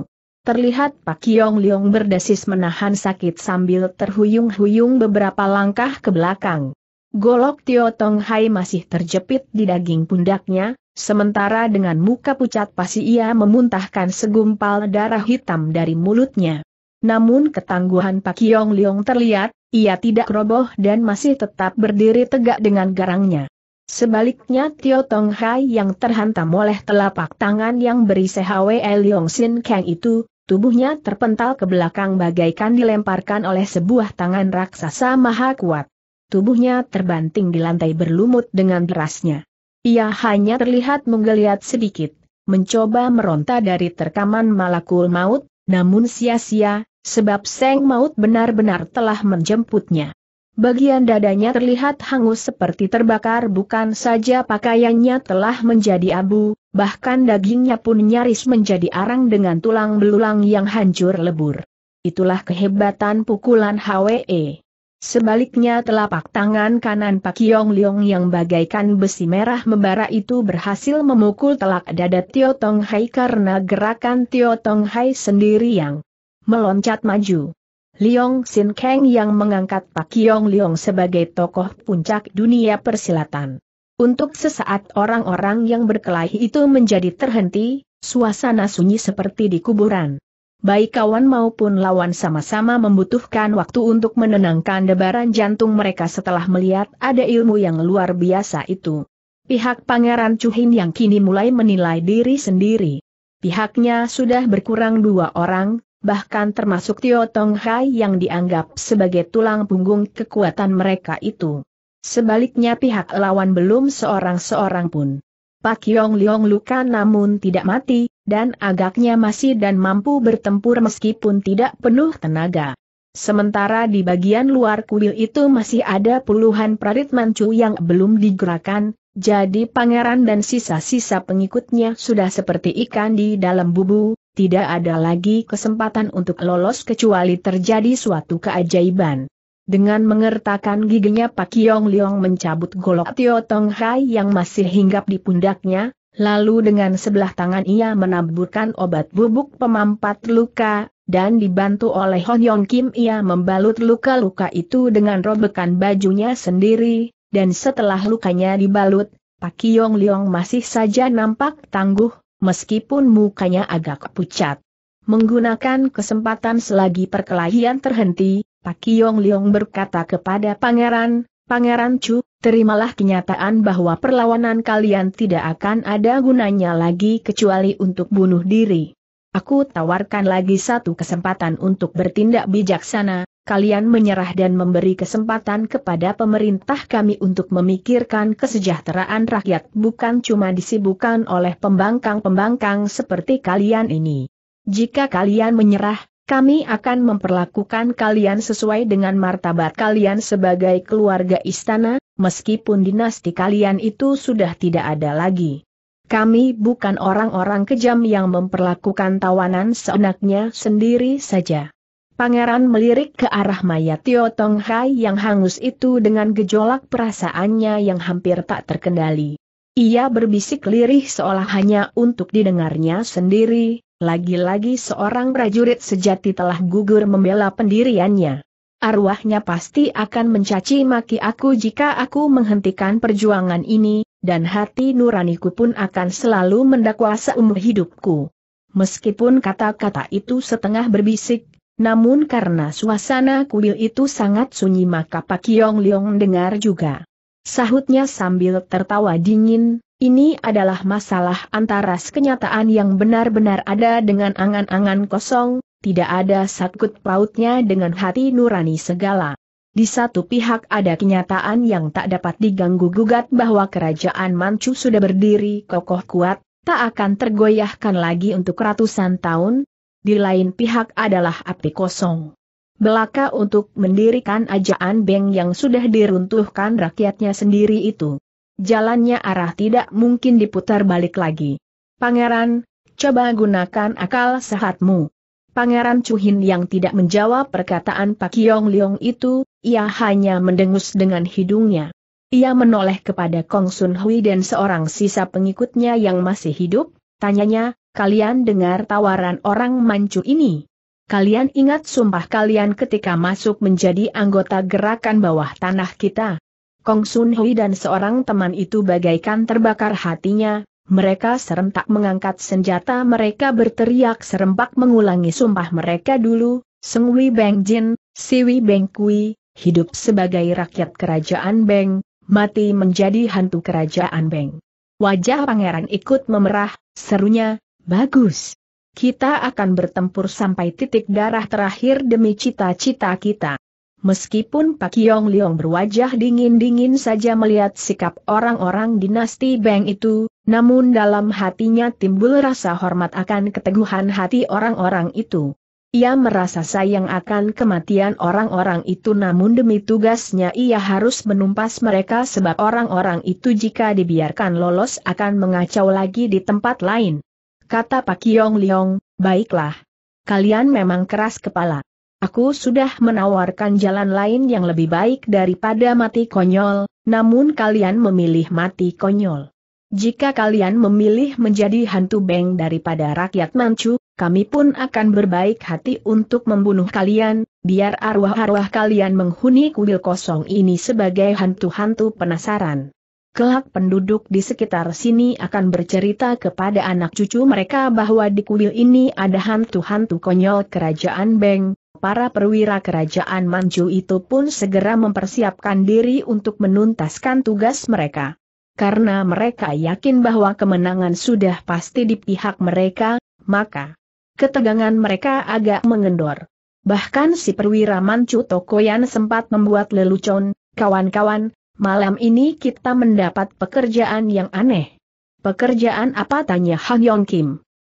Terlihat Pak Kiong Leong berdesis menahan sakit sambil terhuyung-huyung beberapa langkah ke belakang. Golok Tio Tong Hai masih terjepit di daging pundaknya, sementara dengan muka pucat pasi ia memuntahkan segumpal darah hitam dari mulutnya. Namun ketangguhan Pak Yong Liong terlihat, ia tidak roboh dan masih tetap berdiri tegak dengan garangnya. Sebaliknya Tio Tong Hai yang terhantam oleh telapak tangan yang berisi Hwe Liong Sin Kang itu, tubuhnya terpental ke belakang bagaikan dilemparkan oleh sebuah tangan raksasa maha kuat tubuhnya terbanting di lantai berlumut dengan derasnya. Ia hanya terlihat menggeliat sedikit, mencoba meronta dari terkaman malakul maut, namun sia-sia, sebab Seng Maut benar-benar telah menjemputnya. Bagian dadanya terlihat hangus seperti terbakar bukan saja pakaiannya telah menjadi abu, bahkan dagingnya pun nyaris menjadi arang dengan tulang belulang yang hancur lebur. Itulah kehebatan pukulan HWE. Sebaliknya telapak tangan kanan Pak Yong Leong yang bagaikan besi merah membara itu berhasil memukul telak dada Tio Tong Hai karena gerakan Tio Tong Hai sendiri yang meloncat maju. Leong Sin Kang yang mengangkat Pak Yong Leong sebagai tokoh puncak dunia persilatan. Untuk sesaat orang-orang yang berkelahi itu menjadi terhenti, suasana sunyi seperti di kuburan baik kawan maupun lawan sama-sama membutuhkan waktu untuk menenangkan debaran jantung mereka setelah melihat ada ilmu yang luar biasa itu. Pihak Pangeran Cuhin yang kini mulai menilai diri sendiri. Pihaknya sudah berkurang dua orang, bahkan termasuk Tio Tong Hai yang dianggap sebagai tulang punggung kekuatan mereka itu. Sebaliknya pihak lawan belum seorang-seorang pun. Pak Yong Leong luka namun tidak mati, dan agaknya masih dan mampu bertempur meskipun tidak penuh tenaga. Sementara di bagian luar kuil itu masih ada puluhan prarit mancu yang belum digerakkan, jadi pangeran dan sisa-sisa pengikutnya sudah seperti ikan di dalam bubu, tidak ada lagi kesempatan untuk lolos kecuali terjadi suatu keajaiban. Dengan mengertakkan giginya Pak Kiong Liong mencabut golok Tio Tong Hai yang masih hinggap di pundaknya, lalu dengan sebelah tangan ia menaburkan obat bubuk pemampat luka, dan dibantu oleh Hon Yong Kim ia membalut luka-luka itu dengan robekan bajunya sendiri, dan setelah lukanya dibalut, Pak Kiong Liong masih saja nampak tangguh, meskipun mukanya agak pucat. Menggunakan kesempatan selagi perkelahian terhenti, Pak Yong Leong berkata kepada pangeran, Pangeran Chu, terimalah kenyataan bahwa perlawanan kalian tidak akan ada gunanya lagi kecuali untuk bunuh diri. Aku tawarkan lagi satu kesempatan untuk bertindak bijaksana, kalian menyerah dan memberi kesempatan kepada pemerintah kami untuk memikirkan kesejahteraan rakyat bukan cuma disibukkan oleh pembangkang-pembangkang seperti kalian ini. Jika kalian menyerah, kami akan memperlakukan kalian sesuai dengan martabat kalian sebagai keluarga istana, meskipun dinasti kalian itu sudah tidak ada lagi. Kami bukan orang-orang kejam yang memperlakukan tawanan seenaknya sendiri saja. Pangeran melirik ke arah mayat Tio Tong Hai yang hangus itu dengan gejolak perasaannya yang hampir tak terkendali. Ia berbisik lirih seolah hanya untuk didengarnya sendiri, lagi-lagi seorang prajurit sejati telah gugur membela pendiriannya. Arwahnya pasti akan mencaci maki aku jika aku menghentikan perjuangan ini, dan hati nuraniku pun akan selalu mendakwa seumur hidupku. Meskipun kata-kata itu setengah berbisik, namun karena suasana kuil itu sangat sunyi maka Pak Yong Leong dengar juga. Sahutnya sambil tertawa dingin, ini adalah masalah antara kenyataan yang benar-benar ada dengan angan-angan kosong, tidak ada sakut pautnya dengan hati nurani segala. Di satu pihak ada kenyataan yang tak dapat diganggu-gugat bahwa kerajaan Manchu sudah berdiri kokoh kuat, tak akan tergoyahkan lagi untuk ratusan tahun. Di lain pihak adalah api kosong. Belaka untuk mendirikan ajaan Beng yang sudah diruntuhkan rakyatnya sendiri itu jalannya arah tidak mungkin diputar balik lagi. Pangeran, coba gunakan akal sehatmu. Pangeran Cuhin yang tidak menjawab perkataan Pak Yong Leong itu, ia hanya mendengus dengan hidungnya. Ia menoleh kepada Kong Sun Hui dan seorang sisa pengikutnya yang masih hidup, tanyanya, kalian dengar tawaran orang mancu ini? Kalian ingat sumpah kalian ketika masuk menjadi anggota gerakan bawah tanah kita? Kong Sun Hui dan seorang teman itu bagaikan terbakar hatinya, mereka serentak mengangkat senjata mereka berteriak serempak mengulangi sumpah mereka dulu, Seng Wei Beng Jin, Si Siwi Beng Kui, hidup sebagai rakyat kerajaan Beng, mati menjadi hantu kerajaan Beng. Wajah pangeran ikut memerah, serunya, bagus. Kita akan bertempur sampai titik darah terakhir demi cita-cita kita. Meskipun Pak Yong Leong berwajah dingin-dingin saja melihat sikap orang-orang dinasti Bang itu, namun dalam hatinya timbul rasa hormat akan keteguhan hati orang-orang itu. Ia merasa sayang akan kematian orang-orang itu namun demi tugasnya ia harus menumpas mereka sebab orang-orang itu jika dibiarkan lolos akan mengacau lagi di tempat lain. Kata Pak Yong Leong, baiklah. Kalian memang keras kepala. Aku sudah menawarkan jalan lain yang lebih baik daripada mati konyol, namun kalian memilih mati konyol. Jika kalian memilih menjadi hantu beng daripada rakyat Manchu, kami pun akan berbaik hati untuk membunuh kalian, biar arwah-arwah kalian menghuni kuil kosong ini sebagai hantu-hantu penasaran. Kelak penduduk di sekitar sini akan bercerita kepada anak cucu mereka bahwa di kuil ini ada hantu-hantu konyol kerajaan Beng, Para perwira kerajaan Manju itu pun segera mempersiapkan diri untuk menuntaskan tugas mereka. Karena mereka yakin bahwa kemenangan sudah pasti di pihak mereka, maka ketegangan mereka agak mengendor. Bahkan si perwira Manju Tokoyan sempat membuat lelucon, kawan-kawan, malam ini kita mendapat pekerjaan yang aneh. Pekerjaan apa tanya Han Yong Kim?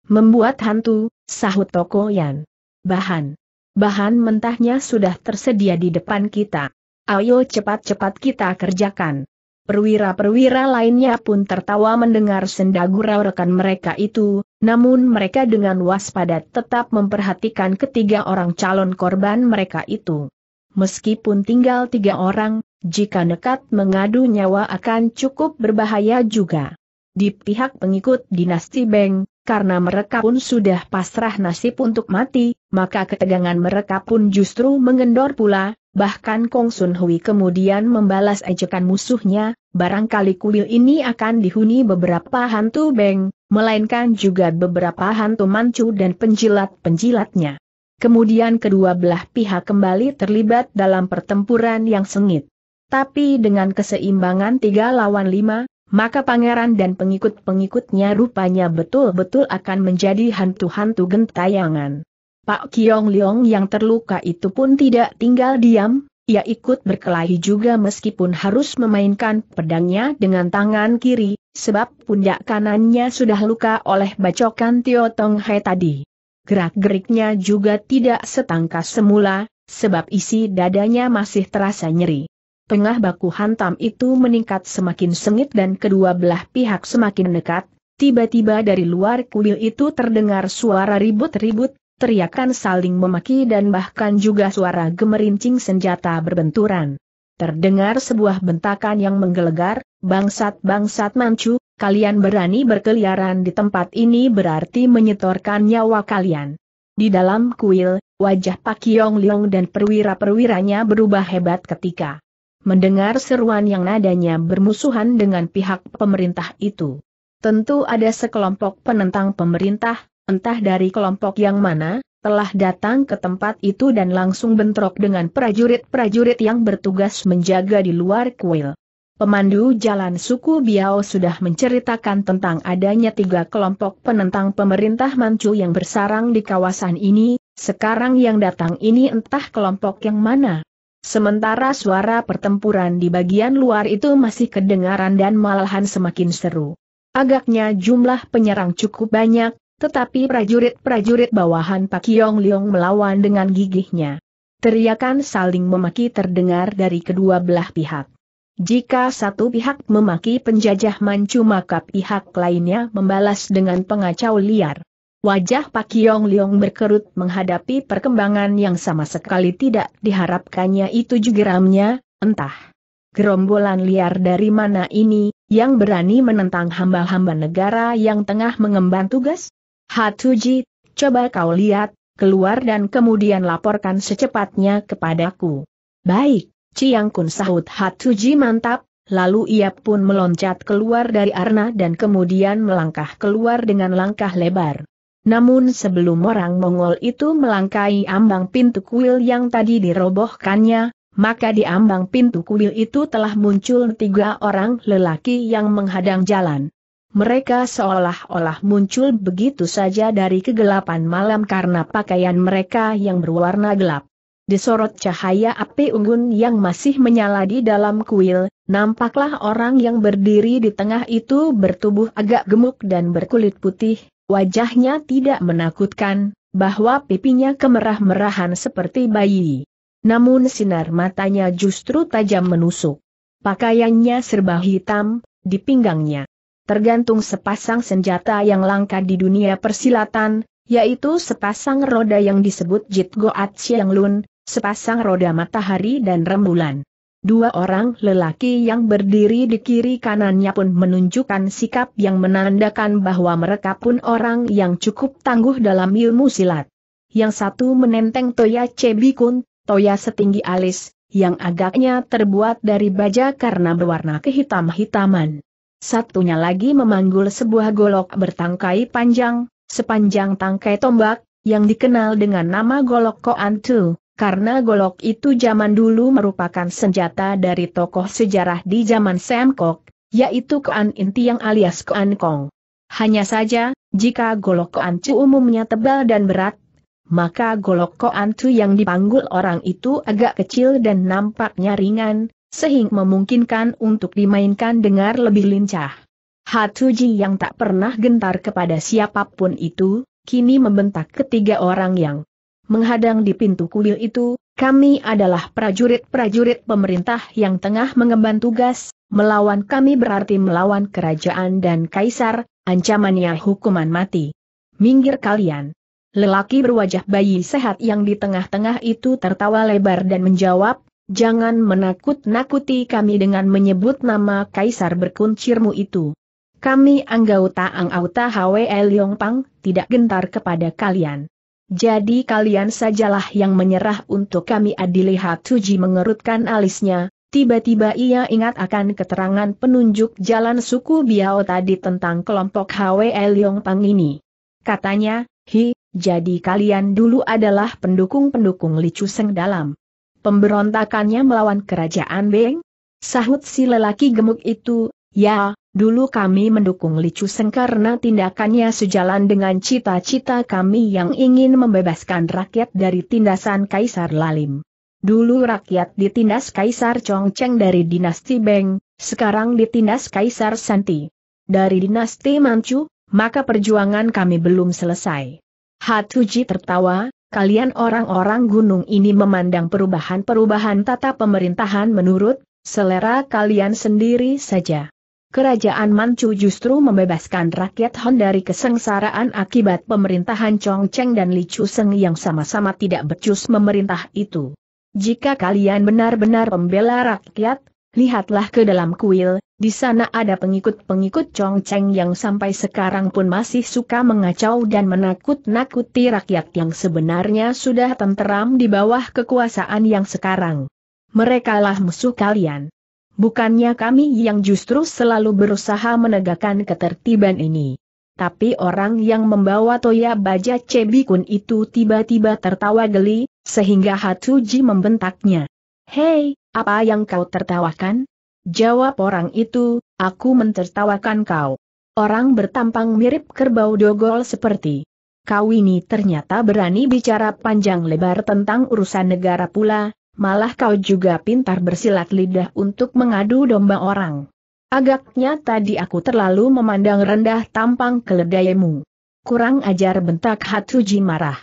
Membuat hantu, sahut Tokoyan. Bahan Bahan mentahnya sudah tersedia di depan kita. Ayo cepat-cepat kita kerjakan. Perwira-perwira lainnya pun tertawa mendengar senda gurau rekan mereka itu, namun mereka dengan waspada tetap memperhatikan ketiga orang calon korban mereka itu. Meskipun tinggal tiga orang, jika nekat mengadu nyawa akan cukup berbahaya juga. Di pihak pengikut dinasti Beng, karena mereka pun sudah pasrah nasib untuk mati, maka ketegangan mereka pun justru mengendor pula, bahkan Kong Sun Hui kemudian membalas ejekan musuhnya, barangkali kuil ini akan dihuni beberapa hantu beng, melainkan juga beberapa hantu mancu dan penjilat-penjilatnya. Kemudian kedua belah pihak kembali terlibat dalam pertempuran yang sengit. Tapi dengan keseimbangan tiga lawan lima, maka pangeran dan pengikut-pengikutnya rupanya betul-betul akan menjadi hantu-hantu gentayangan. Pak Kiong Leong yang terluka itu pun tidak tinggal diam, ia ikut berkelahi juga meskipun harus memainkan pedangnya dengan tangan kiri, sebab pundak kanannya sudah luka oleh bacokan Tio Tong Hai tadi. Gerak-geriknya juga tidak setangkas semula, sebab isi dadanya masih terasa nyeri. Tengah baku hantam itu meningkat semakin sengit dan kedua belah pihak semakin dekat, tiba-tiba dari luar kuil itu terdengar suara ribut-ribut, teriakan saling memaki dan bahkan juga suara gemerincing senjata berbenturan. Terdengar sebuah bentakan yang menggelegar, bangsat-bangsat mancu, kalian berani berkeliaran di tempat ini berarti menyetorkan nyawa kalian. Di dalam kuil, wajah Pak Yong Leong dan perwira-perwiranya berubah hebat ketika mendengar seruan yang nadanya bermusuhan dengan pihak pemerintah itu. Tentu ada sekelompok penentang pemerintah, entah dari kelompok yang mana, telah datang ke tempat itu dan langsung bentrok dengan prajurit-prajurit yang bertugas menjaga di luar kuil. Pemandu jalan suku Biao sudah menceritakan tentang adanya tiga kelompok penentang pemerintah Manchu yang bersarang di kawasan ini, sekarang yang datang ini entah kelompok yang mana. Sementara suara pertempuran di bagian luar itu masih kedengaran dan malahan semakin seru. Agaknya jumlah penyerang cukup banyak, tetapi prajurit-prajurit bawahan Pak Yong Leong melawan dengan gigihnya. Teriakan saling memaki terdengar dari kedua belah pihak. Jika satu pihak memaki penjajah Manchu maka pihak lainnya membalas dengan pengacau liar. Wajah Pak Yong Leong berkerut menghadapi perkembangan yang sama sekali tidak diharapkannya itu juga geramnya, entah. Gerombolan liar dari mana ini, yang berani menentang hamba-hamba negara yang tengah mengemban tugas? Hatuji, coba kau lihat, keluar dan kemudian laporkan secepatnya kepadaku. Baik, Ciang Kun sahut Hatuji mantap, Lalu ia pun meloncat keluar dari arna dan kemudian melangkah keluar dengan langkah lebar. Namun sebelum orang Mongol itu melangkai ambang pintu kuil yang tadi dirobohkannya, maka di ambang pintu kuil itu telah muncul tiga orang lelaki yang menghadang jalan. Mereka seolah-olah muncul begitu saja dari kegelapan malam karena pakaian mereka yang berwarna gelap. Disorot cahaya api unggun yang masih menyala di dalam kuil, nampaklah orang yang berdiri di tengah itu bertubuh agak gemuk dan berkulit putih, Wajahnya tidak menakutkan, bahwa pipinya kemerah-merahan seperti bayi. Namun sinar matanya justru tajam menusuk. Pakaiannya serba hitam, di pinggangnya tergantung sepasang senjata yang langka di dunia persilatan, yaitu sepasang roda yang disebut Jit At Siang Lun, sepasang roda matahari dan rembulan. Dua orang lelaki yang berdiri di kiri kanannya pun menunjukkan sikap yang menandakan bahwa mereka pun orang yang cukup tangguh dalam ilmu silat. Yang satu menenteng Toya Cebikun, Toya setinggi alis, yang agaknya terbuat dari baja karena berwarna kehitam-hitaman. Satunya lagi memanggul sebuah golok bertangkai panjang, sepanjang tangkai tombak, yang dikenal dengan nama golok Koantu karena golok itu zaman dulu merupakan senjata dari tokoh sejarah di zaman Semkok, yaitu Koan Intiang alias Koan Kong. Hanya saja, jika golok Koan Chu umumnya tebal dan berat, maka golok Koan Chu yang dipanggul orang itu agak kecil dan nampaknya ringan, sehingga memungkinkan untuk dimainkan dengan lebih lincah. Hatuji yang tak pernah gentar kepada siapapun itu, kini membentak ketiga orang yang menghadang di pintu kuil itu, kami adalah prajurit-prajurit pemerintah yang tengah mengemban tugas, melawan kami berarti melawan kerajaan dan kaisar, ancamannya hukuman mati. Minggir kalian. Lelaki berwajah bayi sehat yang di tengah-tengah itu tertawa lebar dan menjawab, Jangan menakut-nakuti kami dengan menyebut nama kaisar berkuncirmu itu. Kami anggota Ang Auta Hwe Leong Pang, tidak gentar kepada kalian. Jadi kalian sajalah yang menyerah untuk kami adili Hatuji mengerutkan alisnya, tiba-tiba ia ingat akan keterangan penunjuk jalan suku Biao tadi tentang kelompok HW Leong Pang ini. Katanya, hi, jadi kalian dulu adalah pendukung-pendukung Li Chuseng dalam pemberontakannya melawan kerajaan Beng? Sahut si lelaki gemuk itu, ya, Dulu kami mendukung Li Chuseng karena tindakannya sejalan dengan cita-cita kami yang ingin membebaskan rakyat dari tindasan Kaisar Lalim. Dulu rakyat ditindas Kaisar Chongcheng dari dinasti Beng, sekarang ditindas Kaisar Santi. Dari dinasti Manchu, maka perjuangan kami belum selesai. Hatuji tertawa, kalian orang-orang gunung ini memandang perubahan-perubahan tata pemerintahan menurut selera kalian sendiri saja kerajaan Manchu justru membebaskan rakyat Han dari kesengsaraan akibat pemerintahan Chong Cheng dan Li Chuseng yang sama-sama tidak becus memerintah itu. Jika kalian benar-benar pembela rakyat, lihatlah ke dalam kuil, di sana ada pengikut-pengikut Chong Cheng yang sampai sekarang pun masih suka mengacau dan menakut-nakuti rakyat yang sebenarnya sudah tenteram di bawah kekuasaan yang sekarang. Merekalah musuh kalian. Bukannya kami yang justru selalu berusaha menegakkan ketertiban ini. Tapi orang yang membawa Toya Baja Cebikun itu tiba-tiba tertawa geli, sehingga Hatuji membentaknya. Hei, apa yang kau tertawakan? Jawab orang itu, aku mentertawakan kau. Orang bertampang mirip kerbau dogol seperti. Kau ini ternyata berani bicara panjang lebar tentang urusan negara pula, malah kau juga pintar bersilat lidah untuk mengadu domba orang. Agaknya tadi aku terlalu memandang rendah tampang keledaimu. Kurang ajar bentak Hatuji marah.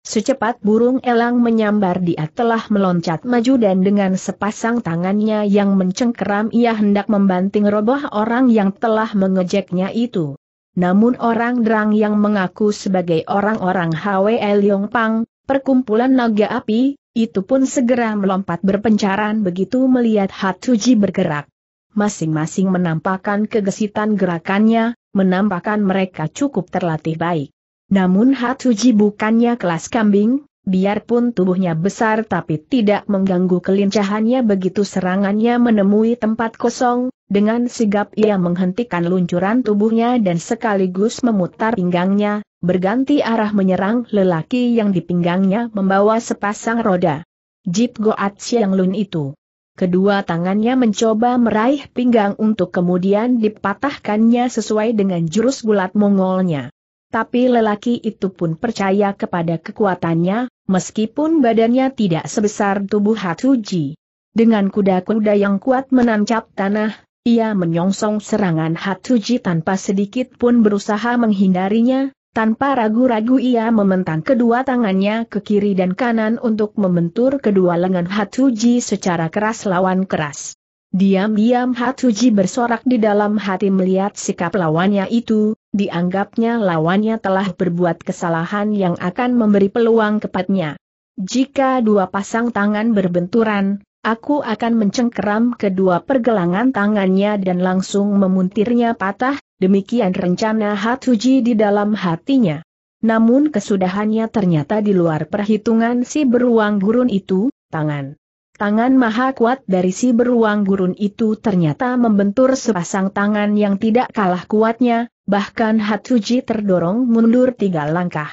Secepat burung elang menyambar dia telah meloncat maju dan dengan sepasang tangannya yang mencengkeram ia hendak membanting roboh orang yang telah mengejeknya itu. Namun orang derang yang mengaku sebagai orang-orang Hwe Leong Pang, perkumpulan naga api, itu pun segera melompat berpencaran begitu melihat Hatuji bergerak. Masing-masing menampakkan kegesitan gerakannya, menampakkan mereka cukup terlatih baik. Namun Hatuji bukannya kelas kambing, biarpun tubuhnya besar tapi tidak mengganggu kelincahannya begitu serangannya menemui tempat kosong, dengan sigap ia menghentikan luncuran tubuhnya dan sekaligus memutar pinggangnya, berganti arah menyerang lelaki yang di pinggangnya membawa sepasang roda. Jeep Goat Siang Lun itu. Kedua tangannya mencoba meraih pinggang untuk kemudian dipatahkannya sesuai dengan jurus gulat Mongolnya. Tapi lelaki itu pun percaya kepada kekuatannya, meskipun badannya tidak sebesar tubuh Hatuji. Dengan kuda-kuda yang kuat menancap tanah, ia menyongsong serangan Hatuji tanpa sedikit pun berusaha menghindarinya, tanpa ragu-ragu ia membentang kedua tangannya ke kiri dan kanan untuk membentur kedua lengan Hatuji secara keras lawan keras. Diam-diam Hatuji bersorak di dalam hati melihat sikap lawannya itu, dianggapnya lawannya telah berbuat kesalahan yang akan memberi peluang kepadanya. Jika dua pasang tangan berbenturan, aku akan mencengkeram kedua pergelangan tangannya dan langsung memuntirnya patah, Demikian rencana Hatuji di dalam hatinya. Namun kesudahannya ternyata di luar perhitungan si beruang gurun itu, tangan. Tangan maha kuat dari si beruang gurun itu ternyata membentur sepasang tangan yang tidak kalah kuatnya, bahkan Hatuji terdorong mundur tiga langkah.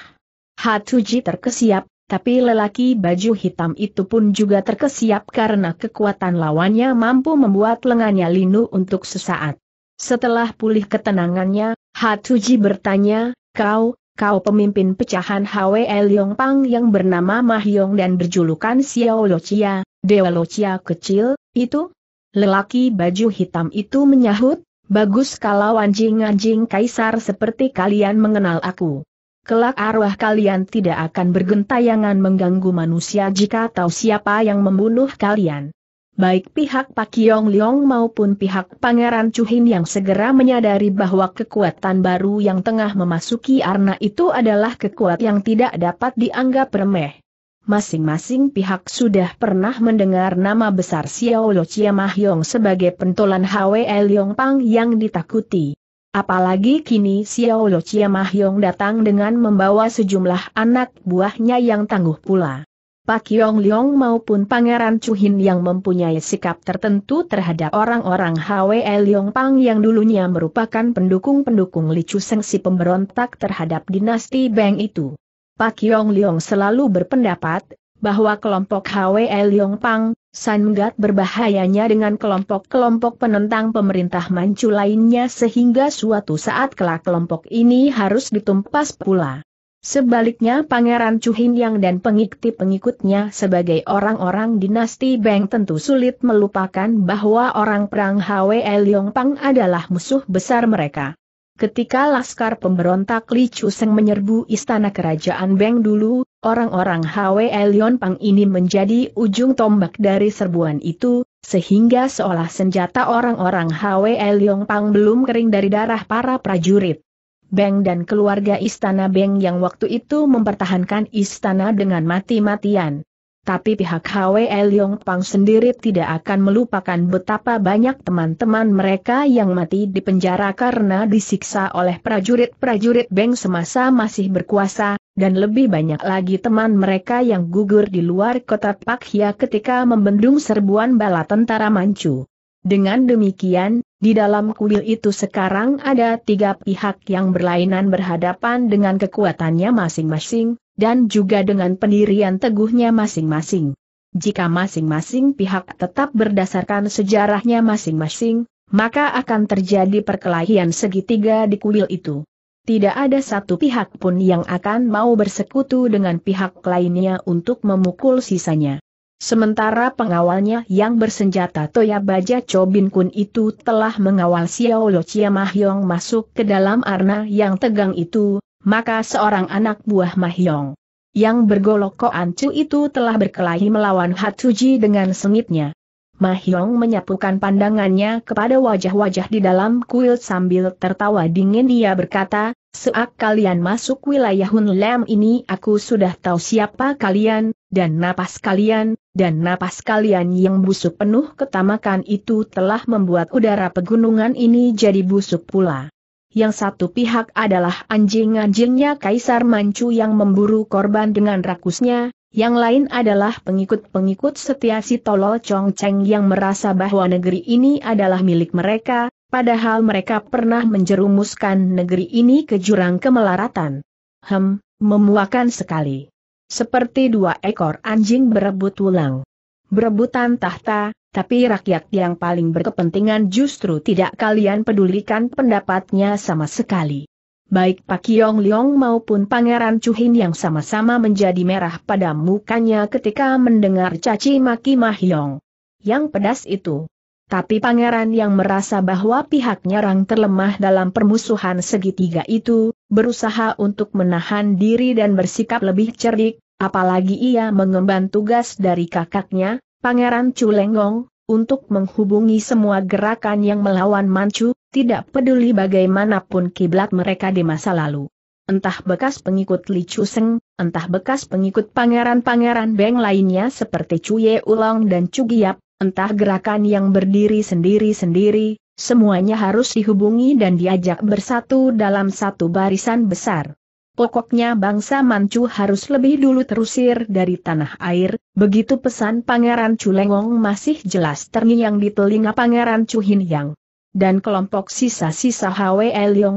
Hatuji terkesiap, tapi lelaki baju hitam itu pun juga terkesiap karena kekuatan lawannya mampu membuat lengannya linu untuk sesaat. Setelah pulih ketenangannya, Hatuji bertanya, kau, kau pemimpin pecahan Hwe Leong Pang yang bernama Mahyong dan berjulukan Xiao Lochia, Dewa Lochia kecil, itu? Lelaki baju hitam itu menyahut, bagus kalau anjing-anjing kaisar seperti kalian mengenal aku. Kelak arwah kalian tidak akan bergentayangan mengganggu manusia jika tahu siapa yang membunuh kalian baik pihak Pak Yong Leong maupun pihak Pangeran Chuhin yang segera menyadari bahwa kekuatan baru yang tengah memasuki arna itu adalah kekuatan yang tidak dapat dianggap remeh. Masing-masing pihak sudah pernah mendengar nama besar Xiao Lo Chia Yong sebagai pentolan Hwe Leong Pang yang ditakuti. Apalagi kini Xiao Lo Chia Yong datang dengan membawa sejumlah anak buahnya yang tangguh pula. Pak Yong Leong maupun Pangeran Chuhin yang mempunyai sikap tertentu terhadap orang-orang Hwe Leong Pang yang dulunya merupakan pendukung-pendukung Li Chuseng si pemberontak terhadap dinasti Beng itu. Pak Yong Leong selalu berpendapat bahwa kelompok Hwe Leong Pang, sangat berbahayanya dengan kelompok-kelompok penentang pemerintah Manchu lainnya sehingga suatu saat kelak kelompok ini harus ditumpas pula. Sebaliknya Pangeran Chu Yang dan pengikut-pengikutnya sebagai orang-orang dinasti Beng tentu sulit melupakan bahwa orang perang Hwe Leong Pang adalah musuh besar mereka. Ketika laskar pemberontak Li Chuseng menyerbu istana kerajaan Beng dulu, orang-orang Hwe Leong Pang ini menjadi ujung tombak dari serbuan itu, sehingga seolah senjata orang-orang Hwe Leong Pang belum kering dari darah para prajurit. Beng dan keluarga istana Beng yang waktu itu mempertahankan istana dengan mati-matian. Tapi pihak El Yong Pang sendiri tidak akan melupakan betapa banyak teman-teman mereka yang mati di penjara karena disiksa oleh prajurit-prajurit Beng semasa masih berkuasa, dan lebih banyak lagi teman mereka yang gugur di luar kota Pakhia ketika membendung serbuan bala tentara Manchu. Dengan demikian, di dalam kuil itu sekarang ada tiga pihak yang berlainan berhadapan dengan kekuatannya masing-masing, dan juga dengan pendirian teguhnya masing-masing. Jika masing-masing pihak tetap berdasarkan sejarahnya masing-masing, maka akan terjadi perkelahian segitiga di kuil itu. Tidak ada satu pihak pun yang akan mau bersekutu dengan pihak lainnya untuk memukul sisanya. Sementara pengawalnya yang bersenjata Toya Baja Chobin Kun itu telah mengawal Xiao Lo Chia Mahyong masuk ke dalam arna yang tegang itu, maka seorang anak buah Mahyong yang bergolok Koancu itu telah berkelahi melawan Hatsuji dengan sengitnya. Mahyong menyapukan pandangannya kepada wajah-wajah di dalam kuil sambil tertawa dingin dia berkata, Seak kalian masuk wilayah Lam ini aku sudah tahu siapa kalian, dan napas kalian, dan napas kalian yang busuk penuh ketamakan itu telah membuat udara pegunungan ini jadi busuk pula. Yang satu pihak adalah anjing-anjingnya Kaisar mancu yang memburu korban dengan rakusnya, yang lain adalah pengikut-pengikut setia si tolol Chong Cheng yang merasa bahwa negeri ini adalah milik mereka, padahal mereka pernah menjerumuskan negeri ini ke jurang kemelaratan. Hem, memuakan sekali. Seperti dua ekor anjing berebut tulang. Berebutan tahta, tapi rakyat yang paling berkepentingan justru tidak kalian pedulikan pendapatnya sama sekali. Baik Pak Yong Leong maupun Pangeran Chuhin yang sama-sama menjadi merah pada mukanya ketika mendengar caci maki Mahyong. Yang pedas itu. Tapi pangeran yang merasa bahwa pihaknya rang terlemah dalam permusuhan segitiga itu, berusaha untuk menahan diri dan bersikap lebih cerdik, apalagi ia mengemban tugas dari kakaknya, Pangeran Culenggong, untuk menghubungi semua gerakan yang melawan Manchu, tidak peduli bagaimanapun kiblat mereka di masa lalu. Entah bekas pengikut Li Chuseng, entah bekas pengikut pangeran-pangeran Beng lainnya seperti Chu Ye Ulong dan Cugiap, entah gerakan yang berdiri sendiri-sendiri, Semuanya harus dihubungi dan diajak bersatu dalam satu barisan besar. Pokoknya bangsa Manchu harus lebih dulu terusir dari tanah air, begitu pesan Pangeran Chulengong masih jelas terngiang di telinga Pangeran Chu Yang. Dan kelompok sisa-sisa Hwe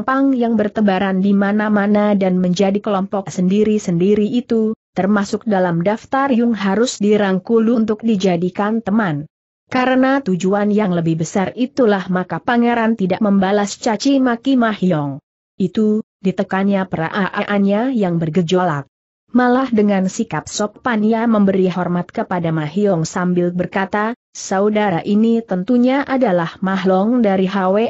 Pang yang bertebaran di mana-mana dan menjadi kelompok sendiri-sendiri itu, termasuk dalam daftar yang harus dirangkul untuk dijadikan teman. Karena tujuan yang lebih besar itulah maka pangeran tidak membalas caci maki Mahyong. Itu, ditekannya peraaannya yang bergejolak. Malah dengan sikap sopan ia memberi hormat kepada Mahyong sambil berkata, saudara ini tentunya adalah Mahlong dari HW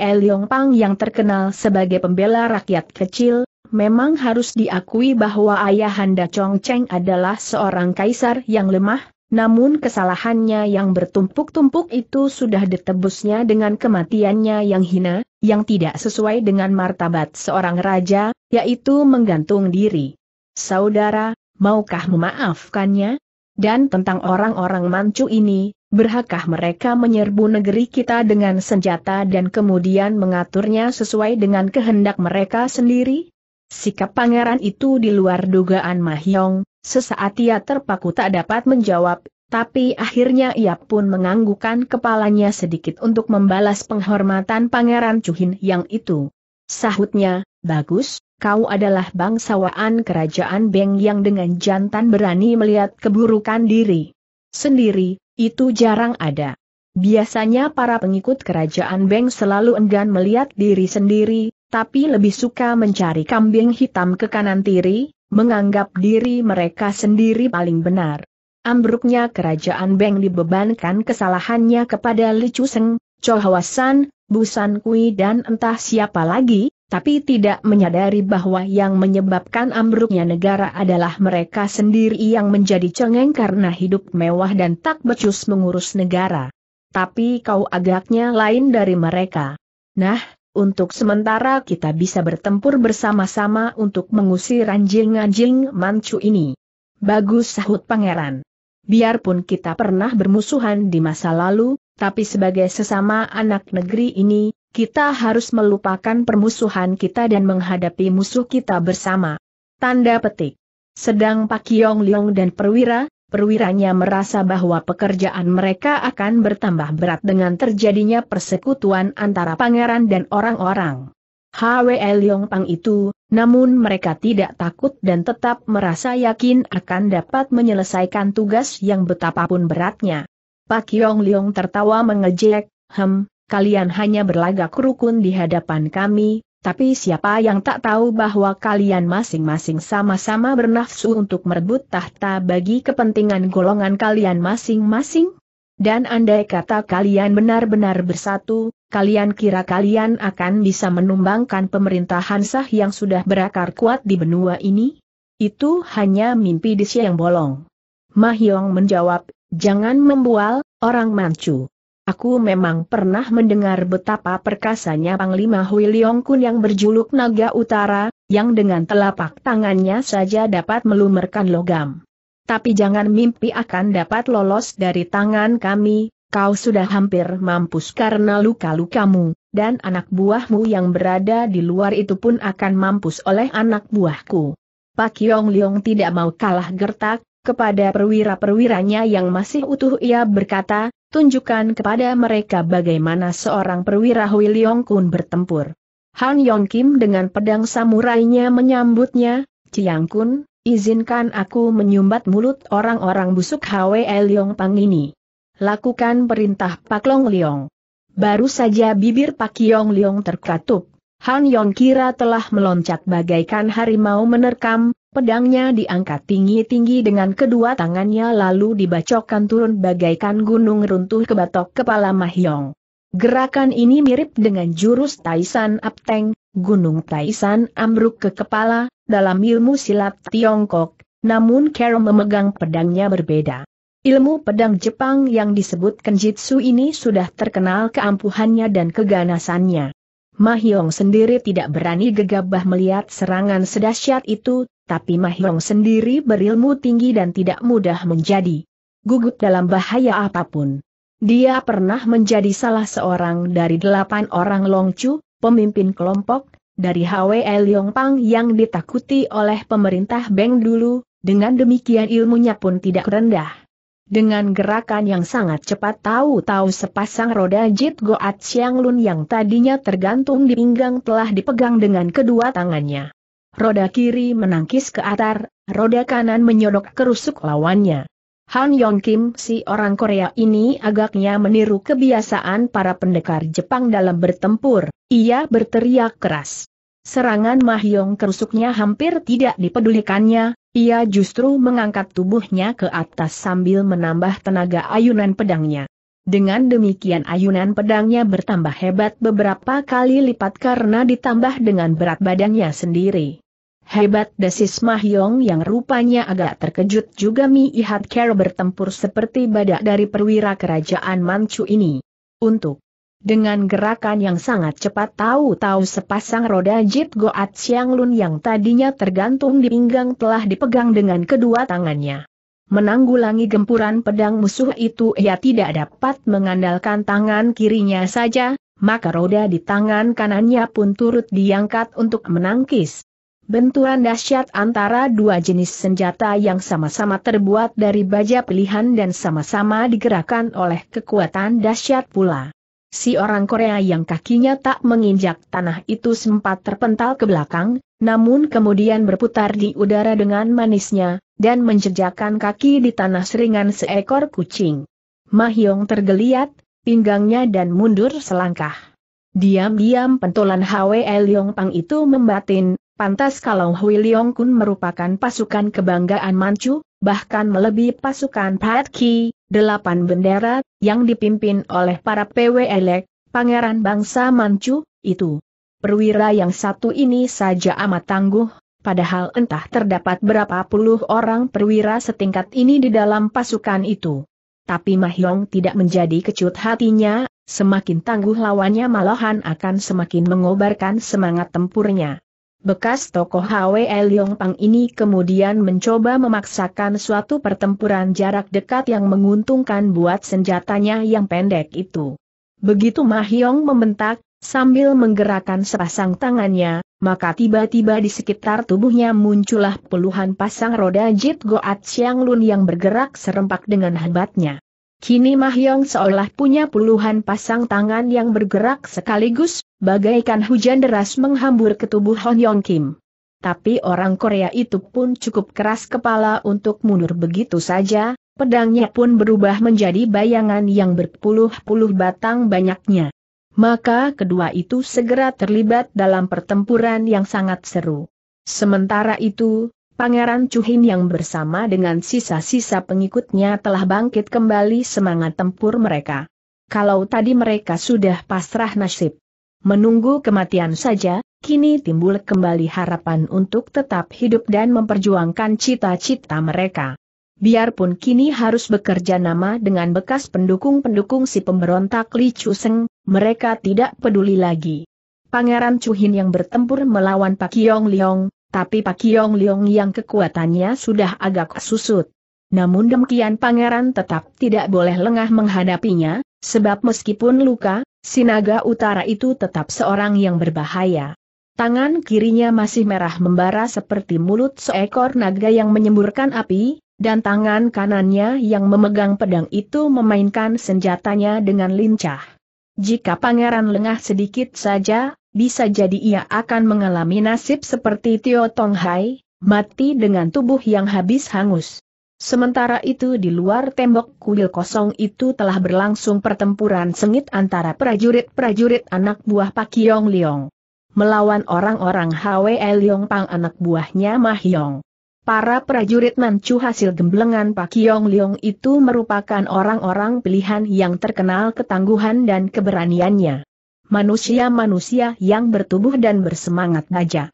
Pang yang terkenal sebagai pembela rakyat kecil, memang harus diakui bahwa ayahanda Chong Cheng adalah seorang kaisar yang lemah, namun kesalahannya yang bertumpuk-tumpuk itu sudah ditebusnya dengan kematiannya yang hina, yang tidak sesuai dengan martabat seorang raja, yaitu menggantung diri. Saudara, maukah memaafkannya? Dan tentang orang-orang mancu ini, berhakkah mereka menyerbu negeri kita dengan senjata dan kemudian mengaturnya sesuai dengan kehendak mereka sendiri? Sikap pangeran itu di luar dugaan Mahyong, Sesaat ia terpaku tak dapat menjawab, tapi akhirnya ia pun menganggukkan kepalanya sedikit untuk membalas penghormatan Pangeran Cuhin yang itu. Sahutnya, bagus, kau adalah bangsawaan kerajaan Beng yang dengan jantan berani melihat keburukan diri. Sendiri, itu jarang ada. Biasanya para pengikut kerajaan Beng selalu enggan melihat diri sendiri, tapi lebih suka mencari kambing hitam ke kanan tiri, menganggap diri mereka sendiri paling benar. Ambruknya kerajaan Beng dibebankan kesalahannya kepada Li Chuseng, Cho Busan Kui dan entah siapa lagi, tapi tidak menyadari bahwa yang menyebabkan ambruknya negara adalah mereka sendiri yang menjadi cengeng karena hidup mewah dan tak becus mengurus negara. Tapi kau agaknya lain dari mereka. Nah, untuk sementara kita bisa bertempur bersama-sama untuk mengusir anjing-anjing mancu ini. Bagus sahut pangeran. Biarpun kita pernah bermusuhan di masa lalu, tapi sebagai sesama anak negeri ini, kita harus melupakan permusuhan kita dan menghadapi musuh kita bersama. Tanda petik. Sedang Pak Yong Leong dan perwira, perwiranya merasa bahwa pekerjaan mereka akan bertambah berat dengan terjadinya persekutuan antara pangeran dan orang-orang. HWL Yong Pang itu, namun mereka tidak takut dan tetap merasa yakin akan dapat menyelesaikan tugas yang betapapun beratnya. Pak Yong Leong tertawa mengejek, hem, kalian hanya berlagak rukun di hadapan kami, tapi siapa yang tak tahu bahwa kalian masing-masing sama-sama bernafsu untuk merebut tahta bagi kepentingan golongan kalian masing-masing? Dan andai kata kalian benar-benar bersatu, kalian kira kalian akan bisa menumbangkan pemerintahan sah yang sudah berakar kuat di benua ini? Itu hanya mimpi di siang bolong. Mahyong menjawab, jangan membual, orang mancu. Aku memang pernah mendengar betapa perkasanya Panglima Hui Leong Kun yang berjuluk Naga Utara, yang dengan telapak tangannya saja dapat melumerkan logam. Tapi jangan mimpi akan dapat lolos dari tangan kami, kau sudah hampir mampus karena luka-lukamu, dan anak buahmu yang berada di luar itu pun akan mampus oleh anak buahku. Pak Yong Leong tidak mau kalah gertak, kepada perwira-perwiranya yang masih utuh ia berkata, tunjukkan kepada mereka bagaimana seorang perwira Hui Leong Kun bertempur. Han Yong Kim dengan pedang samurainya menyambutnya, Ciang Kun, izinkan aku menyumbat mulut orang-orang busuk Hwe Leong Pang ini. Lakukan perintah Pak Long Leong. Baru saja bibir Pak Yong Leong terkatup, Han Yong kira telah meloncat bagaikan harimau menerkam, Pedangnya diangkat tinggi-tinggi dengan kedua tangannya lalu dibacokkan turun bagaikan gunung runtuh ke batok kepala Mahyong. Gerakan ini mirip dengan jurus Taisan Apteng, Gunung Taisan Amruk ke kepala, dalam ilmu silat Tiongkok, namun Kero memegang pedangnya berbeda. Ilmu pedang Jepang yang disebut Kenjitsu ini sudah terkenal keampuhannya dan keganasannya. Mahyong sendiri tidak berani gegabah melihat serangan sedahsyat itu, tapi Mahyong sendiri berilmu tinggi dan tidak mudah menjadi gugup dalam bahaya apapun. Dia pernah menjadi salah seorang dari delapan orang Longchu, pemimpin kelompok, dari Hwe Pang yang ditakuti oleh pemerintah Beng dulu, dengan demikian ilmunya pun tidak rendah. Dengan gerakan yang sangat cepat tahu-tahu sepasang roda Jit Goat Siang Lun yang tadinya tergantung di pinggang telah dipegang dengan kedua tangannya. Roda kiri menangkis ke atar, roda kanan menyodok kerusuk lawannya. Han Yong Kim si orang Korea ini agaknya meniru kebiasaan para pendekar Jepang dalam bertempur, ia berteriak keras. Serangan Mahyong kerusuknya hampir tidak dipedulikannya, ia justru mengangkat tubuhnya ke atas sambil menambah tenaga ayunan pedangnya. Dengan demikian ayunan pedangnya bertambah hebat beberapa kali lipat karena ditambah dengan berat badannya sendiri. Hebat desis Mahyong yang rupanya agak terkejut juga Mi Ihat bertempur seperti badak dari perwira kerajaan Manchu ini. Untuk dengan gerakan yang sangat cepat tahu-tahu sepasang roda jeep Goat Siang Lun yang tadinya tergantung di pinggang telah dipegang dengan kedua tangannya. Menanggulangi gempuran pedang musuh itu ia tidak dapat mengandalkan tangan kirinya saja, maka roda di tangan kanannya pun turut diangkat untuk menangkis. Benturan dahsyat antara dua jenis senjata yang sama-sama terbuat dari baja pilihan dan sama-sama digerakkan oleh kekuatan dahsyat pula. Si orang Korea yang kakinya tak menginjak tanah itu sempat terpental ke belakang, namun kemudian berputar di udara dengan manisnya, dan menjejakkan kaki di tanah seringan seekor kucing. Mahyong tergeliat, pinggangnya dan mundur selangkah. Diam-diam pentolan Hwe Leong Pang itu membatin, pantas kalau Hui Leong Kun merupakan pasukan kebanggaan Manchu, bahkan melebihi pasukan Pat Ki, delapan bendera, yang dipimpin oleh para Elek, pangeran bangsa Manchu, itu. Perwira yang satu ini saja amat tangguh, padahal entah terdapat berapa puluh orang perwira setingkat ini di dalam pasukan itu. Tapi Mahyong tidak menjadi kecut hatinya, semakin tangguh lawannya malahan akan semakin mengobarkan semangat tempurnya. Bekas tokoh HWL Yong Pang ini kemudian mencoba memaksakan suatu pertempuran jarak dekat yang menguntungkan buat senjatanya yang pendek itu. Begitu Mahyong membentak, sambil menggerakkan sepasang tangannya, maka tiba-tiba di sekitar tubuhnya muncullah puluhan pasang roda Jit Goat Xiang Lun yang bergerak serempak dengan hebatnya. Kini Mahyong seolah punya puluhan pasang tangan yang bergerak sekaligus, bagaikan hujan deras menghambur ke tubuh Hon Yong Kim. Tapi orang Korea itu pun cukup keras kepala untuk mundur begitu saja, pedangnya pun berubah menjadi bayangan yang berpuluh-puluh batang banyaknya. Maka kedua itu segera terlibat dalam pertempuran yang sangat seru. Sementara itu, Pangeran Cuhin yang bersama dengan sisa-sisa pengikutnya telah bangkit kembali semangat tempur mereka. Kalau tadi mereka sudah pasrah nasib, menunggu kematian saja, kini timbul kembali harapan untuk tetap hidup dan memperjuangkan cita-cita mereka. Biarpun kini harus bekerja nama dengan bekas pendukung-pendukung si pemberontak Li Chuseng, mereka tidak peduli lagi. Pangeran Cuhin yang bertempur melawan Pak Yong Liong, tapi Pak Kiong Leong yang kekuatannya sudah agak susut. Namun demikian pangeran tetap tidak boleh lengah menghadapinya, sebab meskipun luka, Sinaga Utara itu tetap seorang yang berbahaya. Tangan kirinya masih merah membara seperti mulut seekor naga yang menyemburkan api, dan tangan kanannya yang memegang pedang itu memainkan senjatanya dengan lincah. Jika pangeran lengah sedikit saja, bisa jadi ia akan mengalami nasib seperti Tio Tong Hai, mati dengan tubuh yang habis hangus. Sementara itu di luar tembok kuil kosong itu telah berlangsung pertempuran sengit antara prajurit-prajurit anak buah Pak Yong Leong. Melawan orang-orang Hwe Leong Pang anak buahnya Mah Yong. Para prajurit Manchu hasil gemblengan Pak Yong Leong itu merupakan orang-orang pilihan yang terkenal ketangguhan dan keberaniannya manusia-manusia yang bertubuh dan bersemangat saja.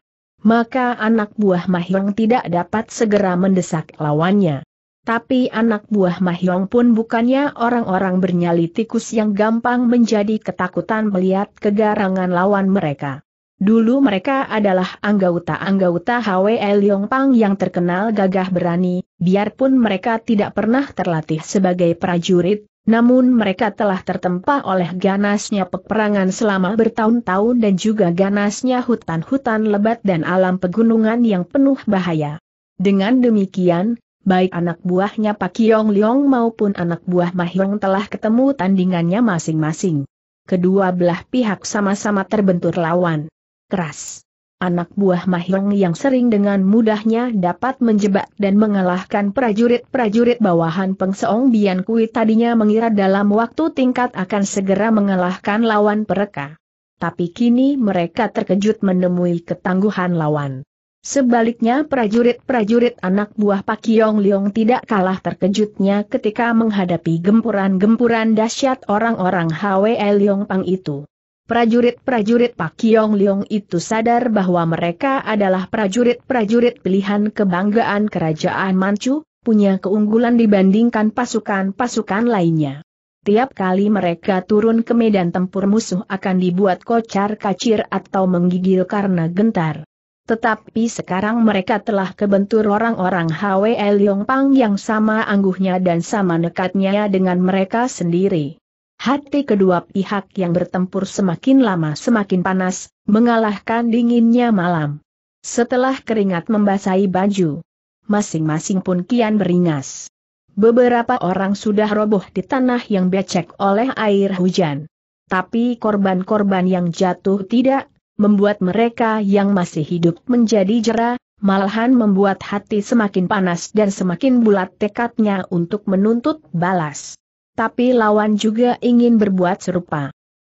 Maka anak buah Mahyong tidak dapat segera mendesak lawannya. Tapi anak buah Mahyong pun bukannya orang-orang bernyali tikus yang gampang menjadi ketakutan melihat kegarangan lawan mereka. Dulu mereka adalah anggota-anggota HWL Yongpang yang terkenal gagah berani, biarpun mereka tidak pernah terlatih sebagai prajurit, namun mereka telah tertempa oleh ganasnya peperangan selama bertahun-tahun dan juga ganasnya hutan-hutan lebat dan alam pegunungan yang penuh bahaya. Dengan demikian, baik anak buahnya Pak Yong Leong maupun anak buah Mahyong telah ketemu tandingannya masing-masing. Kedua belah pihak sama-sama terbentur lawan. Keras anak buah Mahjong yang sering dengan mudahnya dapat menjebak dan mengalahkan prajurit-prajurit bawahan Pengseong Bian Kui tadinya mengira dalam waktu tingkat akan segera mengalahkan lawan mereka. Tapi kini mereka terkejut menemui ketangguhan lawan. Sebaliknya prajurit-prajurit anak buah Pak Yong Leong tidak kalah terkejutnya ketika menghadapi gempuran-gempuran dahsyat orang-orang Hwe Leong Pang itu. Prajurit-prajurit Pak Kiong Leong itu sadar bahwa mereka adalah prajurit-prajurit pilihan kebanggaan kerajaan Manchu, punya keunggulan dibandingkan pasukan-pasukan lainnya. Tiap kali mereka turun ke medan tempur musuh akan dibuat kocar-kacir atau menggigil karena gentar. Tetapi sekarang mereka telah kebentur orang-orang HWL Pang yang sama angguhnya dan sama nekatnya dengan mereka sendiri. Hati kedua pihak yang bertempur semakin lama semakin panas, mengalahkan dinginnya malam. Setelah keringat membasahi baju, masing-masing pun kian beringas. Beberapa orang sudah roboh di tanah yang becek oleh air hujan. Tapi korban-korban yang jatuh tidak membuat mereka yang masih hidup menjadi jera, malahan membuat hati semakin panas dan semakin bulat tekadnya untuk menuntut balas tapi lawan juga ingin berbuat serupa.